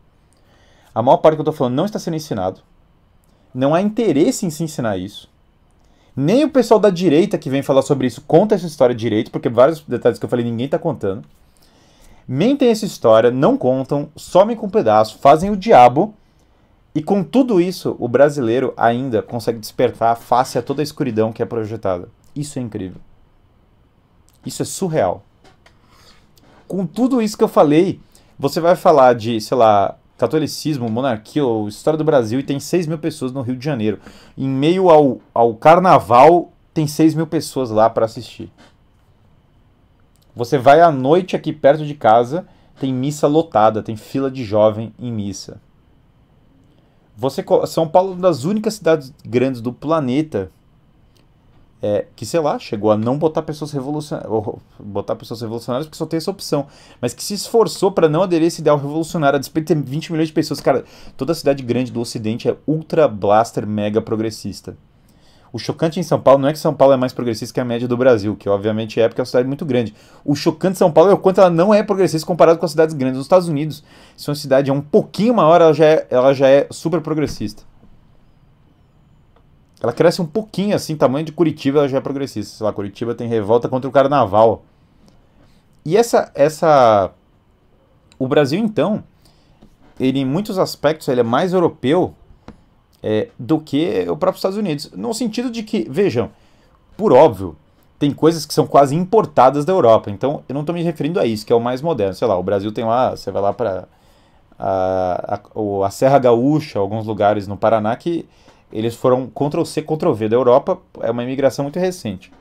A maior parte que eu estou falando não está sendo ensinado. Não há interesse em se ensinar isso. Nem o pessoal da direita que vem falar sobre isso conta essa história direito, porque vários detalhes que eu falei ninguém tá contando. Mentem essa história, não contam, somem com um pedaço, fazem o diabo. E com tudo isso, o brasileiro ainda consegue despertar face a toda a escuridão que é projetada. Isso é incrível. Isso é surreal. Com tudo isso que eu falei, você vai falar de, sei lá, catolicismo, monarquia, ou história do Brasil, e tem 6 mil pessoas no Rio de Janeiro. Em meio ao, ao carnaval, tem 6 mil pessoas lá para assistir. Você vai à noite aqui perto de casa, tem missa lotada, tem fila de jovem em missa. Você, São Paulo é uma das únicas cidades grandes do planeta é, que, sei lá, chegou a não botar pessoas revolucionárias, botar pessoas revolucionárias porque só tem essa opção, mas que se esforçou para não aderir a esse ideal revolucionário, a despeito de ter 20 milhões de pessoas. Cara, toda cidade grande do Ocidente é ultra blaster mega progressista. O chocante em São Paulo não é que São Paulo é mais progressista que a média do Brasil, que obviamente é porque é uma cidade muito grande. O chocante em São Paulo é o quanto ela não é progressista comparado com as cidades grandes. Nos Estados Unidos, se uma cidade é um pouquinho maior, ela já é, ela já é super progressista. Ela cresce um pouquinho assim, tamanho de Curitiba, ela já é progressista. Sei lá, Curitiba tem revolta contra o carnaval. E essa essa o Brasil então, ele em muitos aspectos ele é mais europeu é, do que o próprio Estados Unidos, no sentido de que, vejam, por óbvio, tem coisas que são quase importadas da Europa. Então, eu não estou me referindo a isso, que é o mais moderno. Sei lá, o Brasil tem lá, você vai lá para a, a, a Serra Gaúcha, alguns lugares no Paraná que eles foram Ctrl-C, Ctrl-V da Europa, é uma imigração muito recente.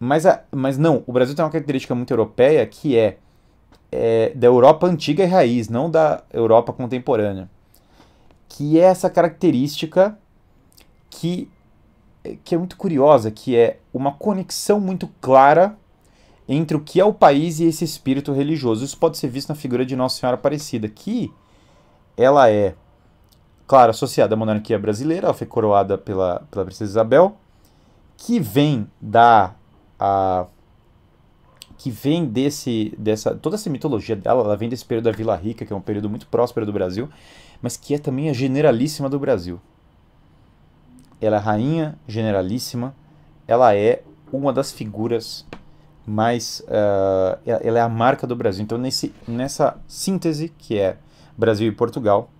Mas, a, mas não, o Brasil tem uma característica muito europeia que é, é da Europa antiga e raiz, não da Europa contemporânea. Que é essa característica que, é, que é muito curiosa, que é uma conexão muito clara entre o que é o país e esse espírito religioso. Isso pode ser visto na figura de Nossa Senhora Aparecida, que ela é claro, associada à monarquia brasileira, ela foi coroada pela, pela princesa Isabel, que vem da a, que vem desse dessa toda essa mitologia dela, ela vem desse período da Vila Rica, que é um período muito próspero do Brasil, mas que é também a generalíssima do Brasil. Ela é rainha generalíssima, ela é uma das figuras mais uh, ela é a marca do Brasil. Então nesse nessa síntese que é Brasil e Portugal,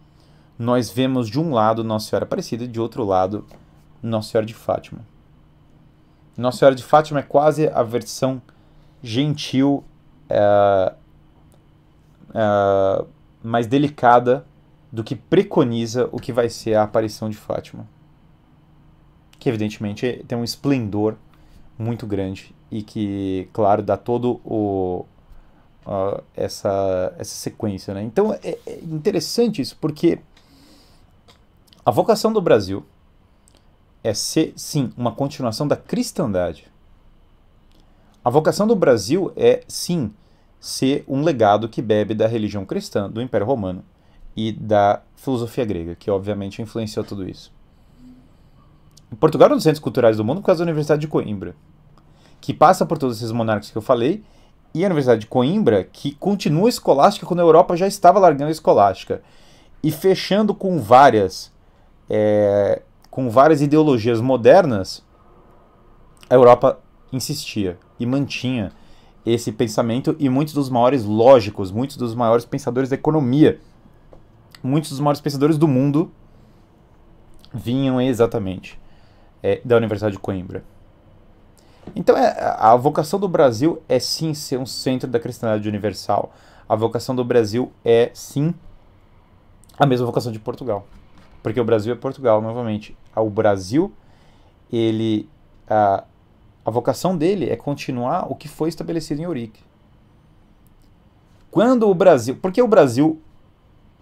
nós vemos de um lado Nossa Senhora Aparecida e de outro lado Nossa Senhora de Fátima. Nossa Senhora de Fátima é quase a versão gentil, é, é, mais delicada do que preconiza o que vai ser a aparição de Fátima. Que evidentemente tem um esplendor muito grande e que, claro, dá todo o, uh, essa, essa sequência. Né? Então é, é interessante isso, porque a vocação do Brasil é ser, sim, uma continuação da cristandade. A vocação do Brasil é, sim, ser um legado que bebe da religião cristã, do Império Romano e da filosofia grega, que obviamente influenciou tudo isso. Portugal é um dos centros culturais do mundo por causa da Universidade de Coimbra, que passa por todos esses monarcas que eu falei, e a Universidade de Coimbra, que continua escolástica quando a Europa já estava largando a escolástica, e fechando com várias é, com várias ideologias modernas, a Europa insistia e mantinha esse pensamento e muitos dos maiores lógicos, muitos dos maiores pensadores da economia, muitos dos maiores pensadores do mundo vinham exatamente é, da Universidade de Coimbra. Então é, a vocação do Brasil é sim ser um centro da cristandade universal. A vocação do Brasil é sim a mesma vocação de Portugal porque o Brasil é Portugal, novamente. Ah, o Brasil, ele, a, a vocação dele é continuar o que foi estabelecido em Ourique. Quando o Brasil. Por que o Brasil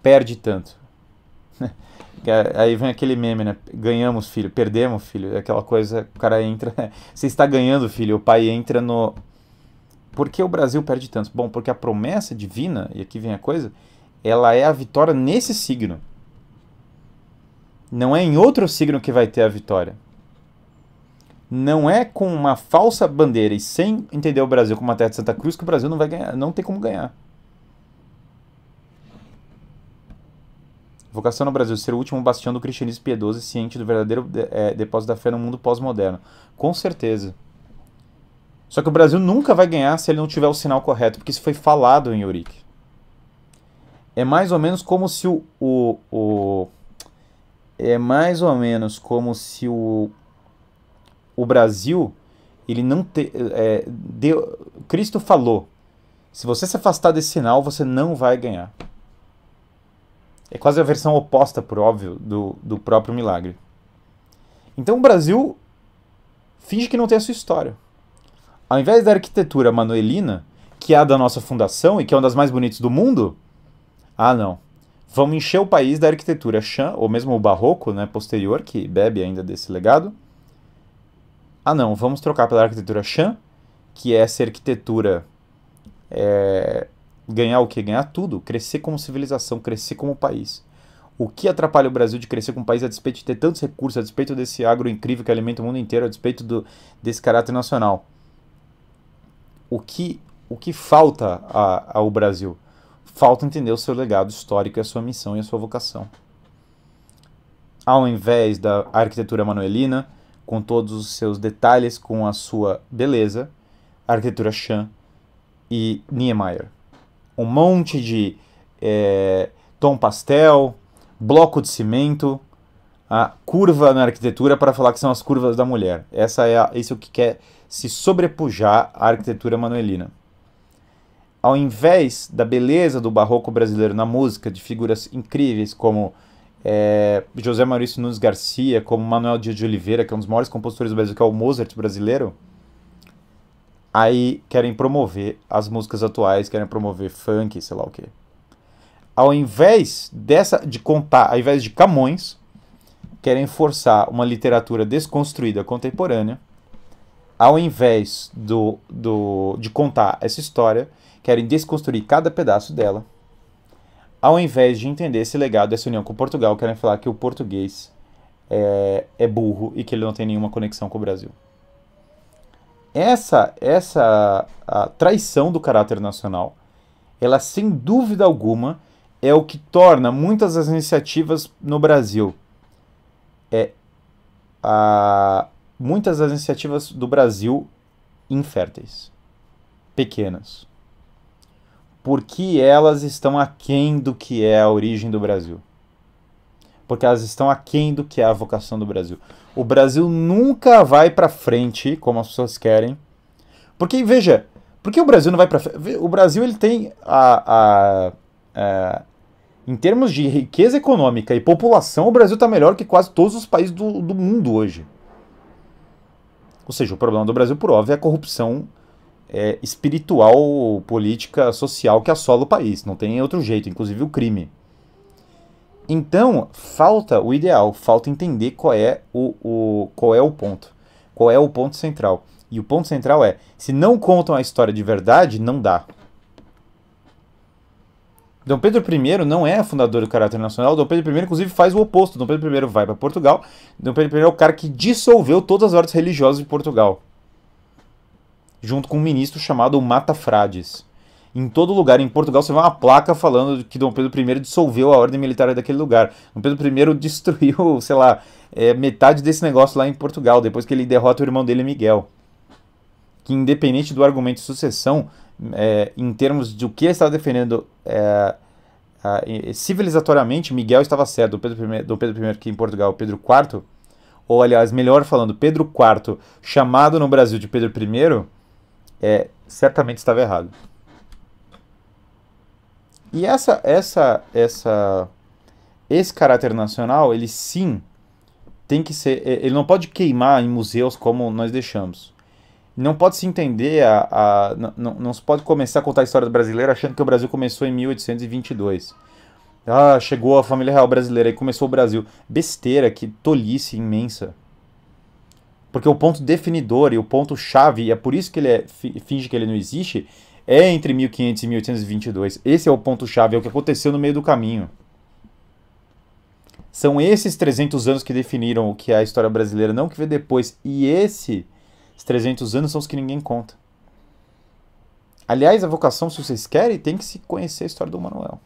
perde tanto? (laughs) Aí vem aquele meme, né? Ganhamos, filho, perdemos, filho. É aquela coisa, o cara entra. (laughs) Você está ganhando, filho. O pai entra no. Por que o Brasil perde tanto? Bom, porque a promessa divina, e aqui vem a coisa, ela é a vitória nesse signo. Não é em outro signo que vai ter a vitória. Não é com uma falsa bandeira e sem entender o Brasil como a terra de Santa Cruz que o Brasil não vai ganhar, não tem como ganhar. vocação no Brasil ser o último bastião do cristianismo piedoso e ciente do verdadeiro é, depósito da fé no mundo pós-moderno. Com certeza. Só que o Brasil nunca vai ganhar se ele não tiver o sinal correto, porque isso foi falado em Urique. É mais ou menos como se o, o, o é mais ou menos como se o, o Brasil ele não te, é, deu, Cristo falou se você se afastar desse sinal você não vai ganhar é quase a versão oposta por óbvio do, do próprio milagre então o Brasil finge que não tem a sua história ao invés da arquitetura manuelina que é a da nossa fundação e que é uma das mais bonitas do mundo ah não Vamos encher o país da arquitetura chan ou mesmo o barroco, né, posterior, que bebe ainda desse legado. Ah não, vamos trocar pela arquitetura chan, que é essa arquitetura é, ganhar o que? Ganhar tudo, crescer como civilização, crescer como país. O que atrapalha o Brasil de crescer como país a despeito de ter tantos recursos, a despeito desse agro incrível que alimenta o mundo inteiro, a despeito do, desse caráter nacional? O que, o que falta a, ao Brasil? falta entender o seu legado histórico e a sua missão e a sua vocação. Ao invés da arquitetura manuelina, com todos os seus detalhes, com a sua beleza, a arquitetura Chan e Niemeyer. Um monte de é, tom pastel, bloco de cimento, a curva na arquitetura para falar que são as curvas da mulher. Essa é a, é o que quer se sobrepujar à arquitetura manuelina ao invés da beleza do barroco brasileiro na música, de figuras incríveis como é, José Maurício Nunes Garcia, como Manuel Dias de Oliveira, que é um dos maiores compositores do Brasil, que é o Mozart brasileiro, aí querem promover as músicas atuais, querem promover funk, sei lá o quê. Ao invés dessa de contar, ao invés de Camões, querem forçar uma literatura desconstruída contemporânea, ao invés do, do, de contar essa história, querem desconstruir cada pedaço dela. Ao invés de entender esse legado, essa união com Portugal, querem falar que o português é, é burro e que ele não tem nenhuma conexão com o Brasil. Essa, essa traição do caráter nacional, ela sem dúvida alguma é o que torna muitas das iniciativas no Brasil é a, muitas das iniciativas do Brasil inférteis, pequenas porque elas estão aquém do que é a origem do Brasil. Porque elas estão aquém do que é a vocação do Brasil. O Brasil nunca vai para frente como as pessoas querem. Porque, veja, por que o Brasil não vai para frente? O Brasil ele tem a, a, a, é, em termos de riqueza econômica e população, o Brasil está melhor que quase todos os países do, do mundo hoje. Ou seja, o problema do Brasil, por óbvio, é a corrupção é, espiritual, política, social que assola o país. Não tem outro jeito, inclusive o crime. Então, falta o ideal, falta entender qual é o, o, qual é o ponto, qual é o ponto central. E o ponto central é: se não contam a história de verdade, não dá. Dom Pedro I não é fundador do caráter nacional. Dom Pedro I, inclusive, faz o oposto. Dom Pedro I vai para Portugal. Dom Pedro I é o cara que dissolveu todas as ordens religiosas de Portugal junto com um ministro chamado Mata Frades. Em todo lugar em Portugal você vê uma placa falando que Dom Pedro I dissolveu a ordem militar daquele lugar. Dom Pedro I (laughs) destruiu, sei lá, é, metade desse negócio lá em Portugal, depois que ele derrota o irmão dele, Miguel. Que independente do argumento de sucessão, é, em termos de o que ele estava defendendo é, civilizatoriamente, Miguel estava certo. Dom Pedro, I, Dom Pedro I aqui em Portugal, Pedro IV, ou aliás, melhor falando, Pedro IV, chamado no Brasil de Pedro I, é, certamente estava errado. E essa, essa, essa, esse caráter nacional, ele sim tem que ser, é, ele não pode queimar em museus como nós deixamos. Não pode se entender a, a não, não se pode começar a contar a história brasileira achando que o Brasil começou em 1822. Ah, chegou a família real brasileira e começou o Brasil. Besteira, que tolice imensa. Porque o ponto definidor e o ponto chave, e é por isso que ele é, finge que ele não existe, é entre 1500 e 1822. Esse é o ponto chave, é o que aconteceu no meio do caminho. São esses 300 anos que definiram o que é a história brasileira, não o que veio depois. E esses 300 anos são os que ninguém conta. Aliás, a vocação, se vocês querem, tem que se conhecer a história do Manuel.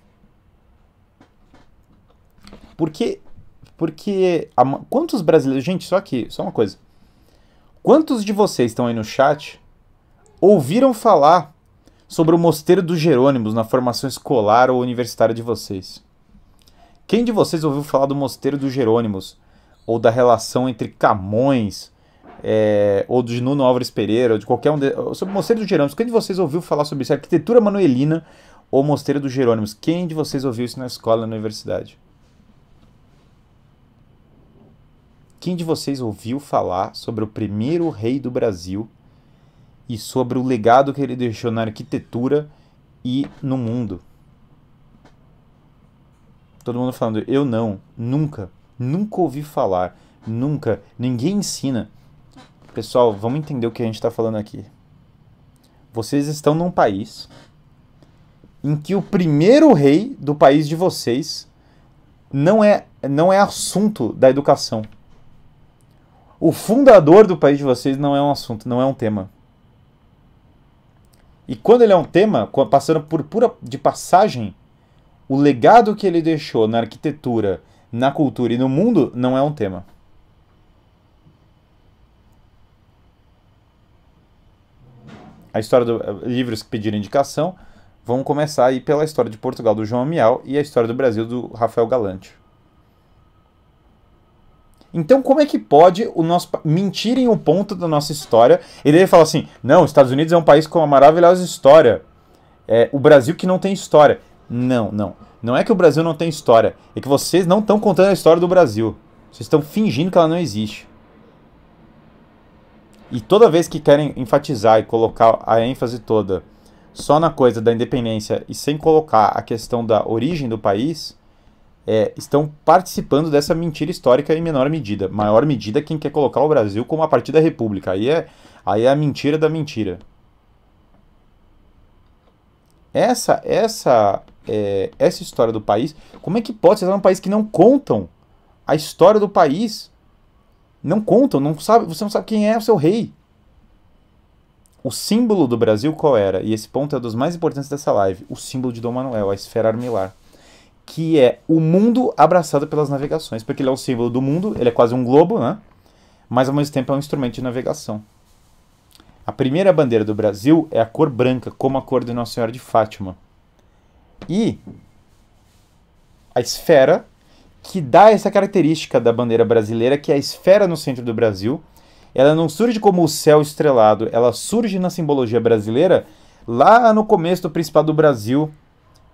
Porque, porque a, quantos brasileiros... Gente, só aqui, só uma coisa. Quantos de vocês estão aí no chat ouviram falar sobre o Mosteiro dos Jerônimos na formação escolar ou universitária de vocês? Quem de vocês ouviu falar do Mosteiro dos Jerônimos ou da relação entre Camões é, ou de Nuno Álvares Pereira ou de qualquer um de, sobre o Mosteiro dos Jerônimos? Quem de vocês ouviu falar sobre isso? Arquitetura manuelina ou Mosteiro dos Jerônimos? Quem de vocês ouviu isso na escola, na universidade? Quem de vocês ouviu falar sobre o primeiro rei do Brasil e sobre o legado que ele deixou na arquitetura e no mundo? Todo mundo falando, eu não, nunca, nunca ouvi falar, nunca, ninguém ensina. Pessoal, vamos entender o que a gente está falando aqui. Vocês estão num país em que o primeiro rei do país de vocês não é, não é assunto da educação. O fundador do país de vocês não é um assunto, não é um tema. E quando ele é um tema, passando por pura de passagem, o legado que ele deixou na arquitetura, na cultura e no mundo não é um tema. A história dos eh, livros que pediram indicação, vamos começar aí pela história de Portugal do João Mial e a história do Brasil do Rafael Galante. Então, como é que pode o nosso mentirem o ponto da nossa história? E daí ele fala assim: não, os Estados Unidos é um país com uma maravilhosa história. É, o Brasil que não tem história. Não, não. Não é que o Brasil não tem história. É que vocês não estão contando a história do Brasil. Vocês estão fingindo que ela não existe. E toda vez que querem enfatizar e colocar a ênfase toda só na coisa da independência e sem colocar a questão da origem do país, é, estão participando dessa mentira histórica em menor medida. Maior medida quem quer colocar o Brasil como a partir da República. Aí é, aí é a mentira da mentira. Essa, essa, é, essa história do país, como é que pode? Você está num país que não contam a história do país. Não contam, não sabe, você não sabe quem é o seu rei. O símbolo do Brasil qual era? E esse ponto é um dos mais importantes dessa live. O símbolo de Dom Manuel, a esfera armilar que é o mundo abraçado pelas navegações, porque ele é o símbolo do mundo, ele é quase um globo, né? Mas ao mesmo tempo é um instrumento de navegação. A primeira bandeira do Brasil é a cor branca, como a cor de Nossa Senhora de Fátima. E a esfera que dá essa característica da bandeira brasileira, que é a esfera no centro do Brasil, ela não surge como o céu estrelado, ela surge na simbologia brasileira lá no começo do Principado do Brasil.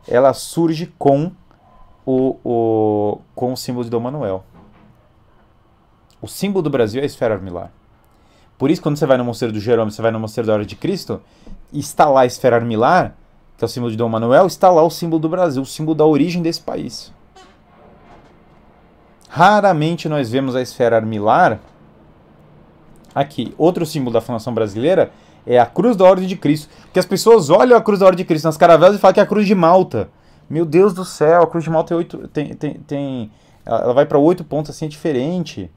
Ela surge com o, o, com o símbolo de Dom Manuel. O símbolo do Brasil é a esfera armilar. Por isso, quando você vai no mosteiro do Jerônimo, você vai no mosteiro da Hora de Cristo, está lá a esfera armilar, que é o símbolo de Dom Manuel, está lá o símbolo do Brasil, o símbolo da origem desse país. Raramente nós vemos a esfera armilar aqui. Outro símbolo da fundação brasileira é a cruz da Ordem de Cristo. Porque as pessoas olham a cruz da Ordem de Cristo nas caravelas e falam que é a cruz de Malta. Meu Deus do céu, a cruz de malta tem é oito. Tem, tem, tem, ela vai para oito pontos assim, é diferente.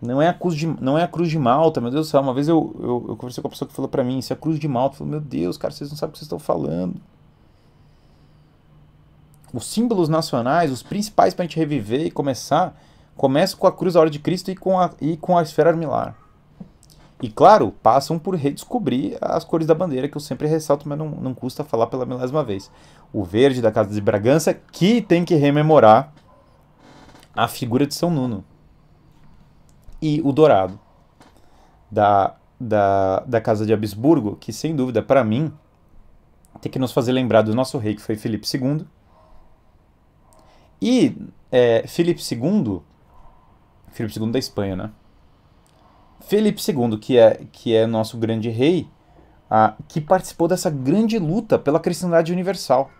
Não é, a cruz de, não é a cruz de malta, meu Deus do céu. Uma vez eu, eu, eu conversei com uma pessoa que falou para mim, isso é a cruz de malta. Eu falei, meu Deus, cara, vocês não sabem o que vocês estão falando. Os símbolos nacionais, os principais para a gente reviver e começar, começa com a cruz da hora de Cristo e com a, e com a esfera armilar. E claro, passam por redescobrir as cores da bandeira, que eu sempre ressalto, mas não, não custa falar pela mesma vez. O verde da Casa de Bragança, que tem que rememorar a figura de São Nuno. E o dourado da, da, da Casa de Habsburgo, que sem dúvida, para mim, tem que nos fazer lembrar do nosso rei, que foi Felipe II. E é, Felipe II, Felipe II da Espanha, né? Felipe II, que é, que é nosso grande rei, ah, que participou dessa grande luta pela cristandade universal.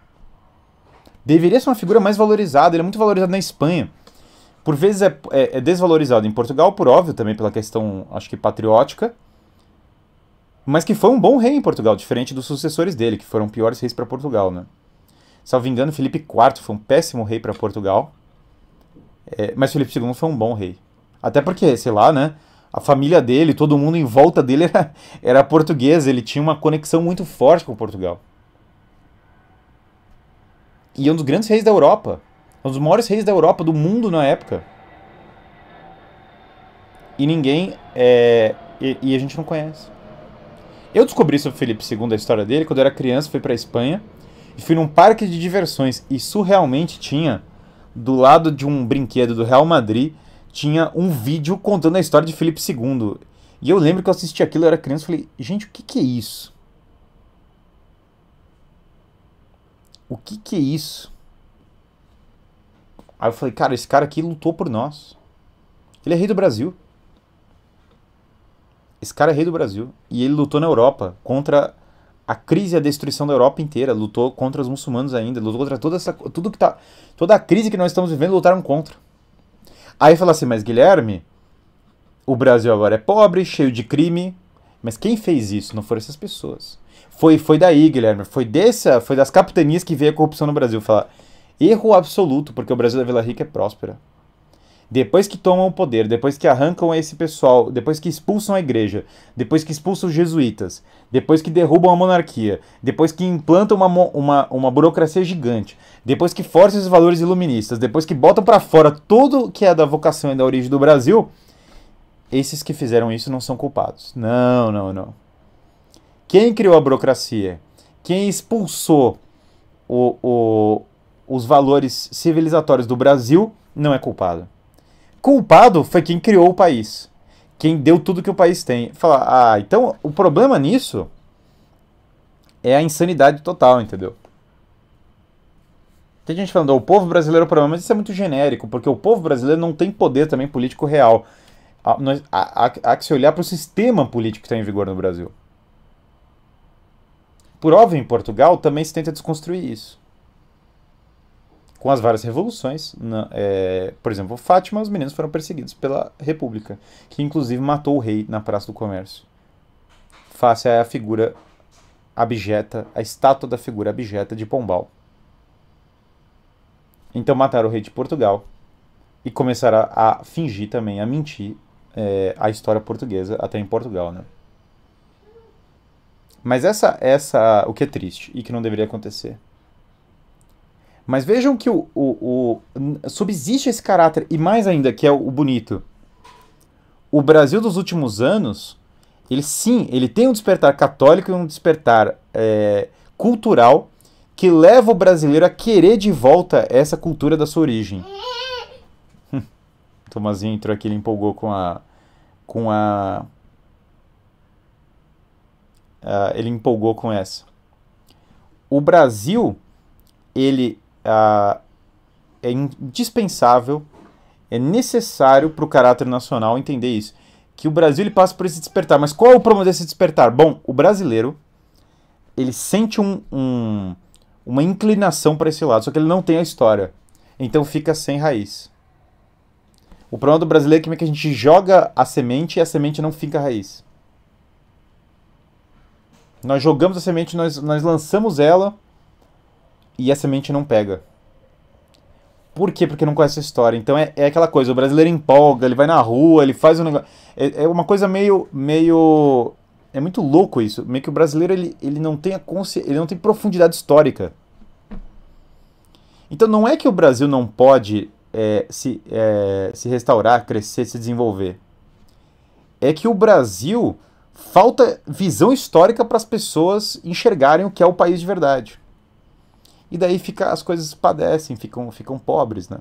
Deveria ser uma figura mais valorizada, ele é muito valorizado na Espanha. Por vezes é, é, é desvalorizado em Portugal, por óbvio, também pela questão, acho que patriótica. Mas que foi um bom rei em Portugal, diferente dos sucessores dele, que foram piores reis para Portugal, né? Salvo engano, Felipe IV foi um péssimo rei para Portugal. É, mas Felipe II foi um bom rei. Até porque, sei lá, né? a família dele, todo mundo em volta dele era, (laughs) era português, ele tinha uma conexão muito forte com Portugal. E é um dos grandes reis da Europa, é um dos maiores reis da Europa, do mundo na época. E ninguém. É, e, e a gente não conhece. Eu descobri sobre Felipe II, a história dele, quando eu era criança, fui a Espanha e fui num parque de diversões. E surrealmente tinha, do lado de um brinquedo do Real Madrid, tinha um vídeo contando a história de Felipe II. E eu lembro que eu assisti aquilo, eu era criança e falei, gente, o que, que é isso? O que, que é isso? Aí eu falei, cara, esse cara aqui lutou por nós. Ele é rei do Brasil. Esse cara é rei do Brasil. E ele lutou na Europa contra a crise e a destruição da Europa inteira. Lutou contra os muçulmanos ainda. Lutou contra toda essa. Tudo que tá. Toda a crise que nós estamos vivendo, lutaram contra. Aí fala assim, mas Guilherme, o Brasil agora é pobre, cheio de crime. Mas quem fez isso? Não foram essas pessoas. Foi, foi daí, Guilherme. Foi dessa, foi das capitanias que veio a corrupção no Brasil. Falar erro absoluto, porque o Brasil da Vila Rica é próspera depois que tomam o poder, depois que arrancam esse pessoal, depois que expulsam a igreja, depois que expulsam os jesuítas, depois que derrubam a monarquia, depois que implantam uma, uma, uma burocracia gigante, depois que forçam os valores iluministas, depois que botam para fora tudo que é da vocação e da origem do Brasil, esses que fizeram isso não são culpados. Não, não, não. Quem criou a burocracia? Quem expulsou o, o, os valores civilizatórios do Brasil não é culpado culpado foi quem criou o país. Quem deu tudo que o país tem. Fala, ah, então o problema nisso é a insanidade total, entendeu? Tem gente falando, o povo brasileiro é o problema, mas isso é muito genérico, porque o povo brasileiro não tem poder também político real. Há, há, há que se olhar para o sistema político que está em vigor no Brasil. Por óbvio, em Portugal também se tenta desconstruir isso com as várias revoluções, na, né, é, por exemplo, Fátima, os meninos foram perseguidos pela República, que inclusive matou o rei na Praça do Comércio. Face a figura abjeta, a estátua da figura abjeta de Pombal. Então mataram o rei de Portugal e começaram a, a fingir também, a mentir é, a história portuguesa até em Portugal, né? Mas essa, essa, o que é triste e que não deveria acontecer mas vejam que o, o, o, subsiste esse caráter, e mais ainda, que é o bonito. O Brasil dos últimos anos, ele sim, ele tem um despertar católico e um despertar é, cultural que leva o brasileiro a querer de volta essa cultura da sua origem. (laughs) Tomazinho entrou aqui, ele empolgou com a. com a. Uh, ele empolgou com essa. O Brasil, ele ah, é indispensável, é necessário para o caráter nacional entender isso. Que o Brasil ele passa por esse despertar. Mas qual é o problema desse despertar? Bom, o brasileiro ele sente um, um uma inclinação para esse lado, só que ele não tem a história. Então fica sem raiz. O problema do brasileiro é que a gente joga a semente e a semente não fica raiz. Nós jogamos a semente, nós, nós lançamos ela e a semente não pega. Por quê? Porque não conhece a história. Então é, é aquela coisa, o brasileiro empolga, ele vai na rua, ele faz um negócio. É, é uma coisa meio. meio. É muito louco isso. Meio que o brasileiro ele, ele não tem a consciência. Ele não tem profundidade histórica. Então não é que o Brasil não pode é, se, é, se restaurar, crescer, se desenvolver. É que o Brasil falta visão histórica para as pessoas enxergarem o que é o país de verdade. E daí fica, as coisas padecem, ficam, ficam pobres, né?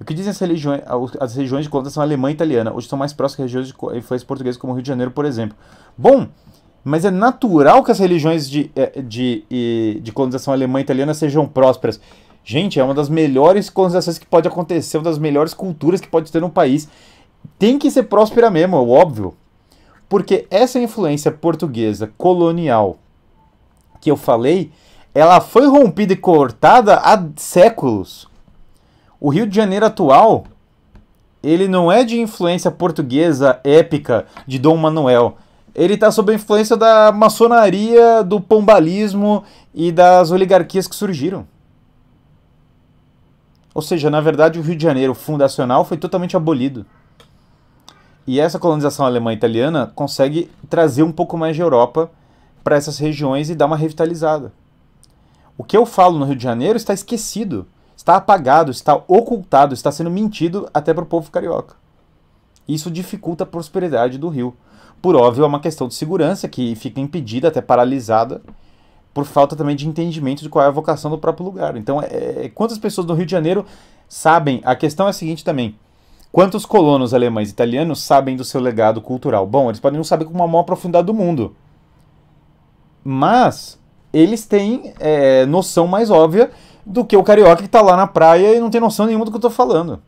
O que dizem as regiões as regiões de colonização alemã e italiana, hoje estão mais próximas regiões de influência portuguesa, como o Rio de Janeiro, por exemplo. Bom, mas é natural que as religiões de, é, de, de, de colonização alemã e italiana sejam prósperas. Gente, é uma das melhores colonizações que pode acontecer, uma das melhores culturas que pode ter um país. Tem que ser próspera mesmo, é óbvio. Porque essa influência portuguesa colonial que eu falei, ela foi rompida e cortada há séculos. O Rio de Janeiro atual, ele não é de influência portuguesa épica de Dom Manuel. Ele está sob a influência da maçonaria, do pombalismo e das oligarquias que surgiram. Ou seja, na verdade, o Rio de Janeiro fundacional foi totalmente abolido. E essa colonização alemã e italiana consegue trazer um pouco mais de Europa para essas regiões e dar uma revitalizada. O que eu falo no Rio de Janeiro está esquecido, está apagado, está ocultado, está sendo mentido até para o povo carioca. Isso dificulta a prosperidade do Rio. Por óbvio, é uma questão de segurança que fica impedida, até paralisada, por falta também de entendimento de qual é a vocação do próprio lugar. Então, é, é quantas pessoas do Rio de Janeiro sabem? A questão é a seguinte também. Quantos colonos alemães e italianos sabem do seu legado cultural? Bom, eles podem não saber com uma maior profundidade do mundo. Mas eles têm é, noção mais óbvia do que o carioca que está lá na praia e não tem noção nenhuma do que eu estou falando.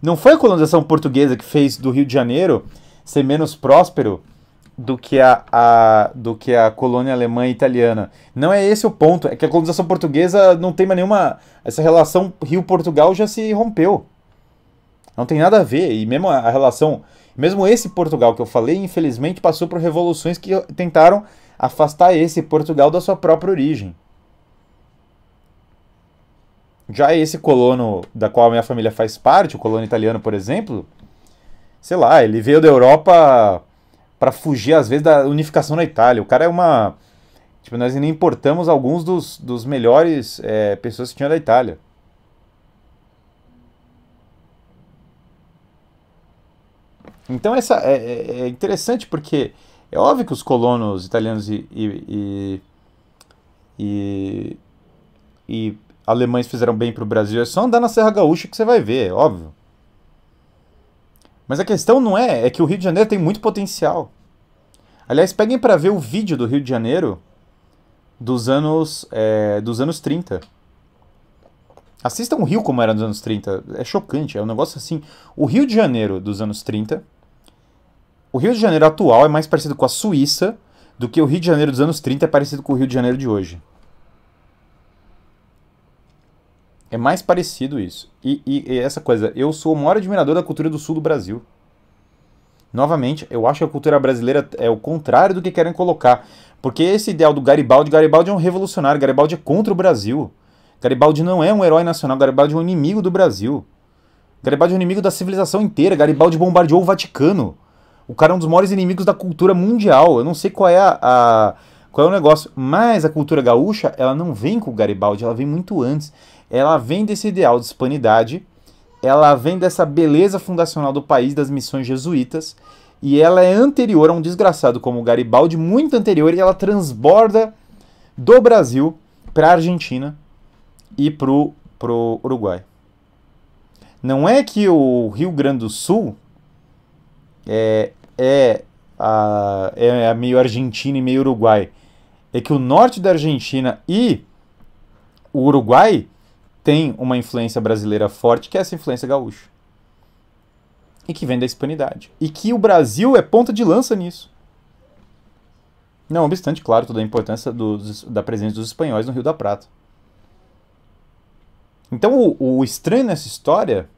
Não foi a colonização portuguesa que fez do Rio de Janeiro ser menos próspero do que a, a, do que a colônia alemã e italiana. Não é esse o ponto. É que a colonização portuguesa não tem mais nenhuma. Essa relação Rio-Portugal já se rompeu. Não tem nada a ver. E mesmo a relação. Mesmo esse Portugal que eu falei, infelizmente, passou por revoluções que tentaram afastar esse Portugal da sua própria origem. Já esse colono da qual a minha família faz parte, o colono italiano, por exemplo, sei lá, ele veio da Europa para fugir, às vezes, da unificação na Itália. O cara é uma. Tipo, nós ainda importamos alguns dos, dos melhores é, pessoas que tinha da Itália. Então, essa é, é, é interessante porque é óbvio que os colonos italianos e, e, e, e alemães fizeram bem para o Brasil. É só andar na Serra Gaúcha que você vai ver, é óbvio. Mas a questão não é, é que o Rio de Janeiro tem muito potencial. Aliás, peguem para ver o vídeo do Rio de Janeiro dos anos, é, dos anos 30. Assistam o Rio como era nos anos 30. É chocante, é um negócio assim. O Rio de Janeiro dos anos 30 o Rio de Janeiro atual é mais parecido com a Suíça do que o Rio de Janeiro dos anos 30 é parecido com o Rio de Janeiro de hoje. É mais parecido isso. E, e, e essa coisa, eu sou o maior admirador da cultura do sul do Brasil. Novamente, eu acho que a cultura brasileira é o contrário do que querem colocar. Porque esse ideal do Garibaldi, Garibaldi é um revolucionário, Garibaldi é contra o Brasil. Garibaldi não é um herói nacional, Garibaldi é um inimigo do Brasil. Garibaldi é um inimigo da civilização inteira, Garibaldi bombardeou o Vaticano. O cara é um dos maiores inimigos da cultura mundial. Eu não sei qual é a, a qual é o negócio. Mas a cultura gaúcha, ela não vem com o Garibaldi, ela vem muito antes. Ela vem desse ideal de hispanidade, ela vem dessa beleza fundacional do país das missões jesuítas, e ela é anterior a um desgraçado como o Garibaldi, muito anterior, e ela transborda do Brasil para a Argentina e pro, pro Uruguai. Não é que o Rio Grande do Sul é, é, a, é meio Argentina e meio Uruguai, é que o norte da Argentina e o Uruguai tem uma influência brasileira forte, que é essa influência gaúcha. E que vem da hispanidade. E que o Brasil é ponta de lança nisso. Não obstante, claro, toda a importância dos, da presença dos espanhóis no Rio da Prata. Então, o, o estranho nessa história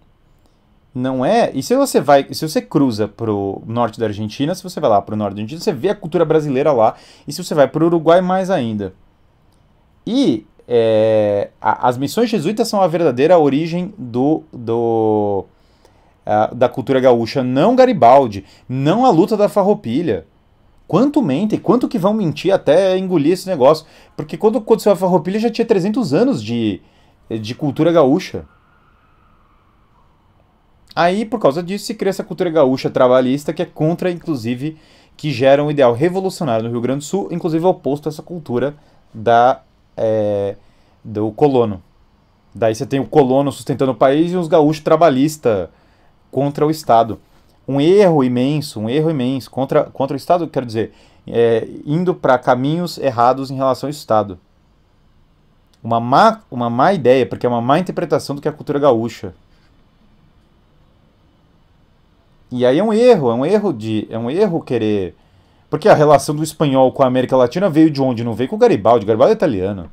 não é. E se você vai, se você cruza pro norte da Argentina, se você vai lá pro norte da Argentina, você vê a cultura brasileira lá. E se você vai pro Uruguai, mais ainda. E é, a, as missões jesuítas são a verdadeira origem do, do a, da cultura gaúcha, não Garibaldi, não a luta da farroupilha. Quanto mentem, quanto que vão mentir até engolir esse negócio? Porque quando aconteceu a farroupilha já tinha 300 anos de, de cultura gaúcha. Aí, por causa disso, se cria essa cultura gaúcha trabalhista que é contra, inclusive, que gera um ideal revolucionário no Rio Grande do Sul, inclusive oposto a essa cultura da, é, do colono. Daí você tem o colono sustentando o país e os gaúchos trabalhistas contra o Estado. Um erro imenso, um erro imenso contra, contra o Estado, quero dizer, é, indo para caminhos errados em relação ao Estado. Uma má, uma má ideia, porque é uma má interpretação do que é a cultura gaúcha. E aí é um erro, é um erro de, é um erro querer, porque a relação do espanhol com a América Latina veio de onde? Não veio com o Garibaldi, Garibaldi é italiano.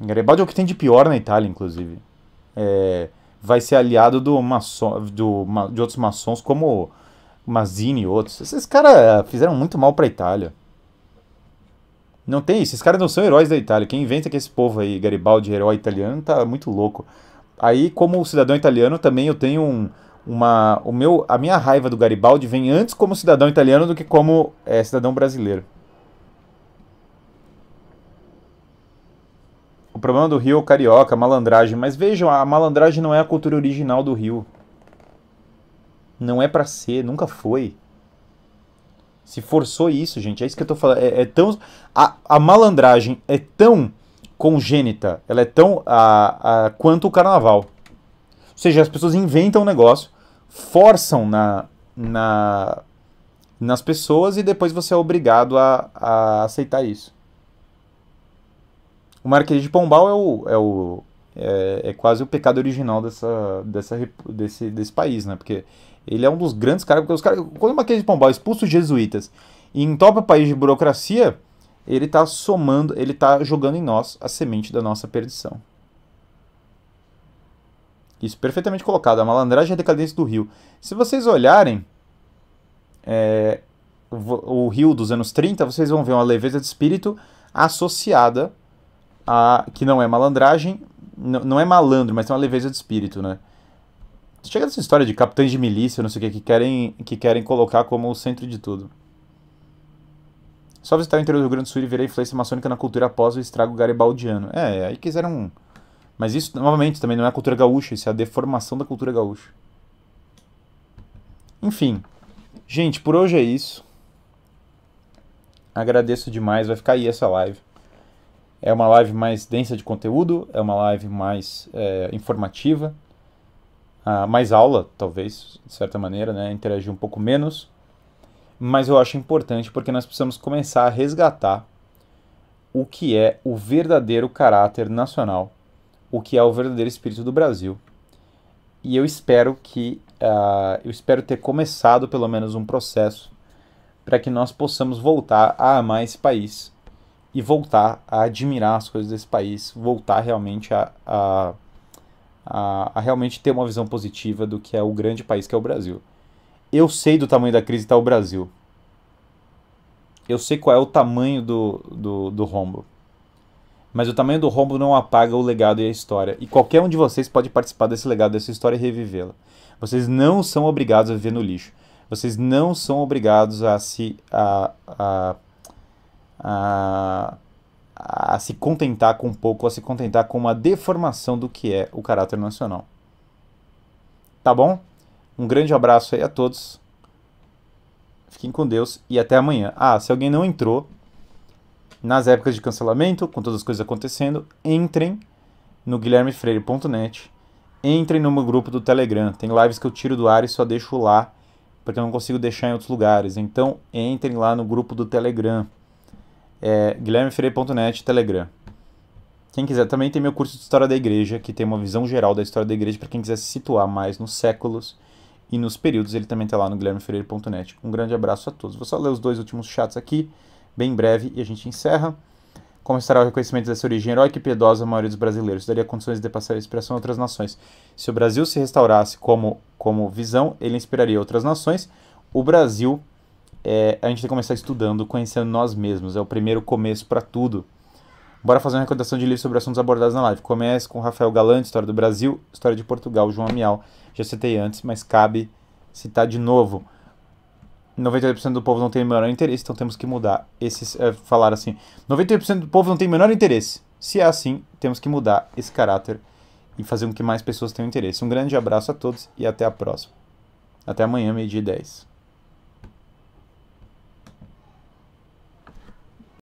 Garibaldi é o que tem de pior na Itália, inclusive. É, vai ser aliado do maçom, do, de outros maçons como Mazzini e outros. Esses caras eh, fizeram muito mal pra Itália. Não tem isso. Esses caras não são heróis da Itália. Quem inventa que esse povo aí, Garibaldi, herói italiano, tá muito louco. Aí, como cidadão italiano, também eu tenho um, uma o meu a minha raiva do Garibaldi vem antes como cidadão italiano do que como é, cidadão brasileiro. O problema do Rio é o carioca, a malandragem, mas vejam, a malandragem não é a cultura original do Rio. Não é para ser, nunca foi. Se forçou isso, gente, é isso que eu tô falando. É, é tão a, a malandragem é tão congênita, ela é tão a, a, quanto o carnaval. Ou seja, as pessoas inventam um negócio forçam na, na, nas pessoas e depois você é obrigado a, a aceitar isso. O Marquês de Pombal é, o, é, o, é, é quase o pecado original dessa, dessa, desse, desse país, né? Porque ele é um dos grandes caras, porque os caras, quando o Marquês de Pombal expulsa os jesuítas e entopa o país de burocracia, ele está somando, ele está jogando em nós a semente da nossa perdição. Isso, perfeitamente colocado. A malandragem é a decadência do Rio. Se vocês olharem é, o Rio dos anos 30, vocês vão ver uma leveza de espírito associada a. que não é malandragem, não é malandro, mas tem uma leveza de espírito, né? Chega dessa história de capitães de milícia, não sei o que, que querem, que querem colocar como o centro de tudo. Só visitar o interior do Rio Grande do Sul e ver influência maçônica na cultura após o estrago garibaldiano. É, aí quiseram mas isso, novamente, também não é a cultura gaúcha, isso é a deformação da cultura gaúcha. Enfim, gente, por hoje é isso. Agradeço demais, vai ficar aí essa live. É uma live mais densa de conteúdo, é uma live mais é, informativa, ah, mais aula, talvez, de certa maneira, né? Interagir um pouco menos. Mas eu acho importante porque nós precisamos começar a resgatar o que é o verdadeiro caráter nacional o que é o verdadeiro espírito do Brasil. E eu espero que uh, eu espero ter começado pelo menos um processo para que nós possamos voltar a amar esse país e voltar a admirar as coisas desse país, voltar realmente a, a, a, a realmente ter uma visão positiva do que é o grande país que é o Brasil. Eu sei do tamanho da crise que está o Brasil. Eu sei qual é o tamanho do, do, do rombo mas o tamanho do rombo não apaga o legado e a história. E qualquer um de vocês pode participar desse legado, dessa história e revivê-la. Vocês não são obrigados a viver no lixo. Vocês não são obrigados a se a, a, a, a se contentar com pouco, a se contentar com uma deformação do que é o caráter nacional. Tá bom? Um grande abraço aí a todos. Fiquem com Deus e até amanhã. Ah, se alguém não entrou, nas épocas de cancelamento, com todas as coisas acontecendo, entrem no guilhermefreire.net, entrem no meu grupo do Telegram. Tem lives que eu tiro do ar e só deixo lá, porque eu não consigo deixar em outros lugares. Então, entrem lá no grupo do Telegram. É, guilhermefreire.net, Telegram. Quem quiser também tem meu curso de História da Igreja, que tem uma visão geral da história da igreja para quem quiser se situar mais nos séculos e nos períodos, ele também está lá no guilhermefreire.net. Um grande abraço a todos. Vou só ler os dois últimos chats aqui bem breve e a gente encerra. Como estará o reconhecimento dessa origem heróica e piedosa da maioria dos brasileiros? Daria condições de passar a inspiração a outras nações. Se o Brasil se restaurasse como, como visão, ele inspiraria outras nações. O Brasil, é, a gente tem que começar estudando, conhecendo nós mesmos. É o primeiro começo para tudo. Bora fazer uma recordação de livros sobre assuntos abordados na live. Comece com Rafael Galante, História do Brasil, História de Portugal, João Amial. Já citei antes, mas cabe citar de novo. 98% do povo não tem o menor interesse, então temos que mudar. Esses, é, falar assim, 98% do povo não tem o menor interesse. Se é assim, temos que mudar esse caráter e fazer com que mais pessoas tenham interesse. Um grande abraço a todos e até a próxima. Até amanhã, meio-dia 10.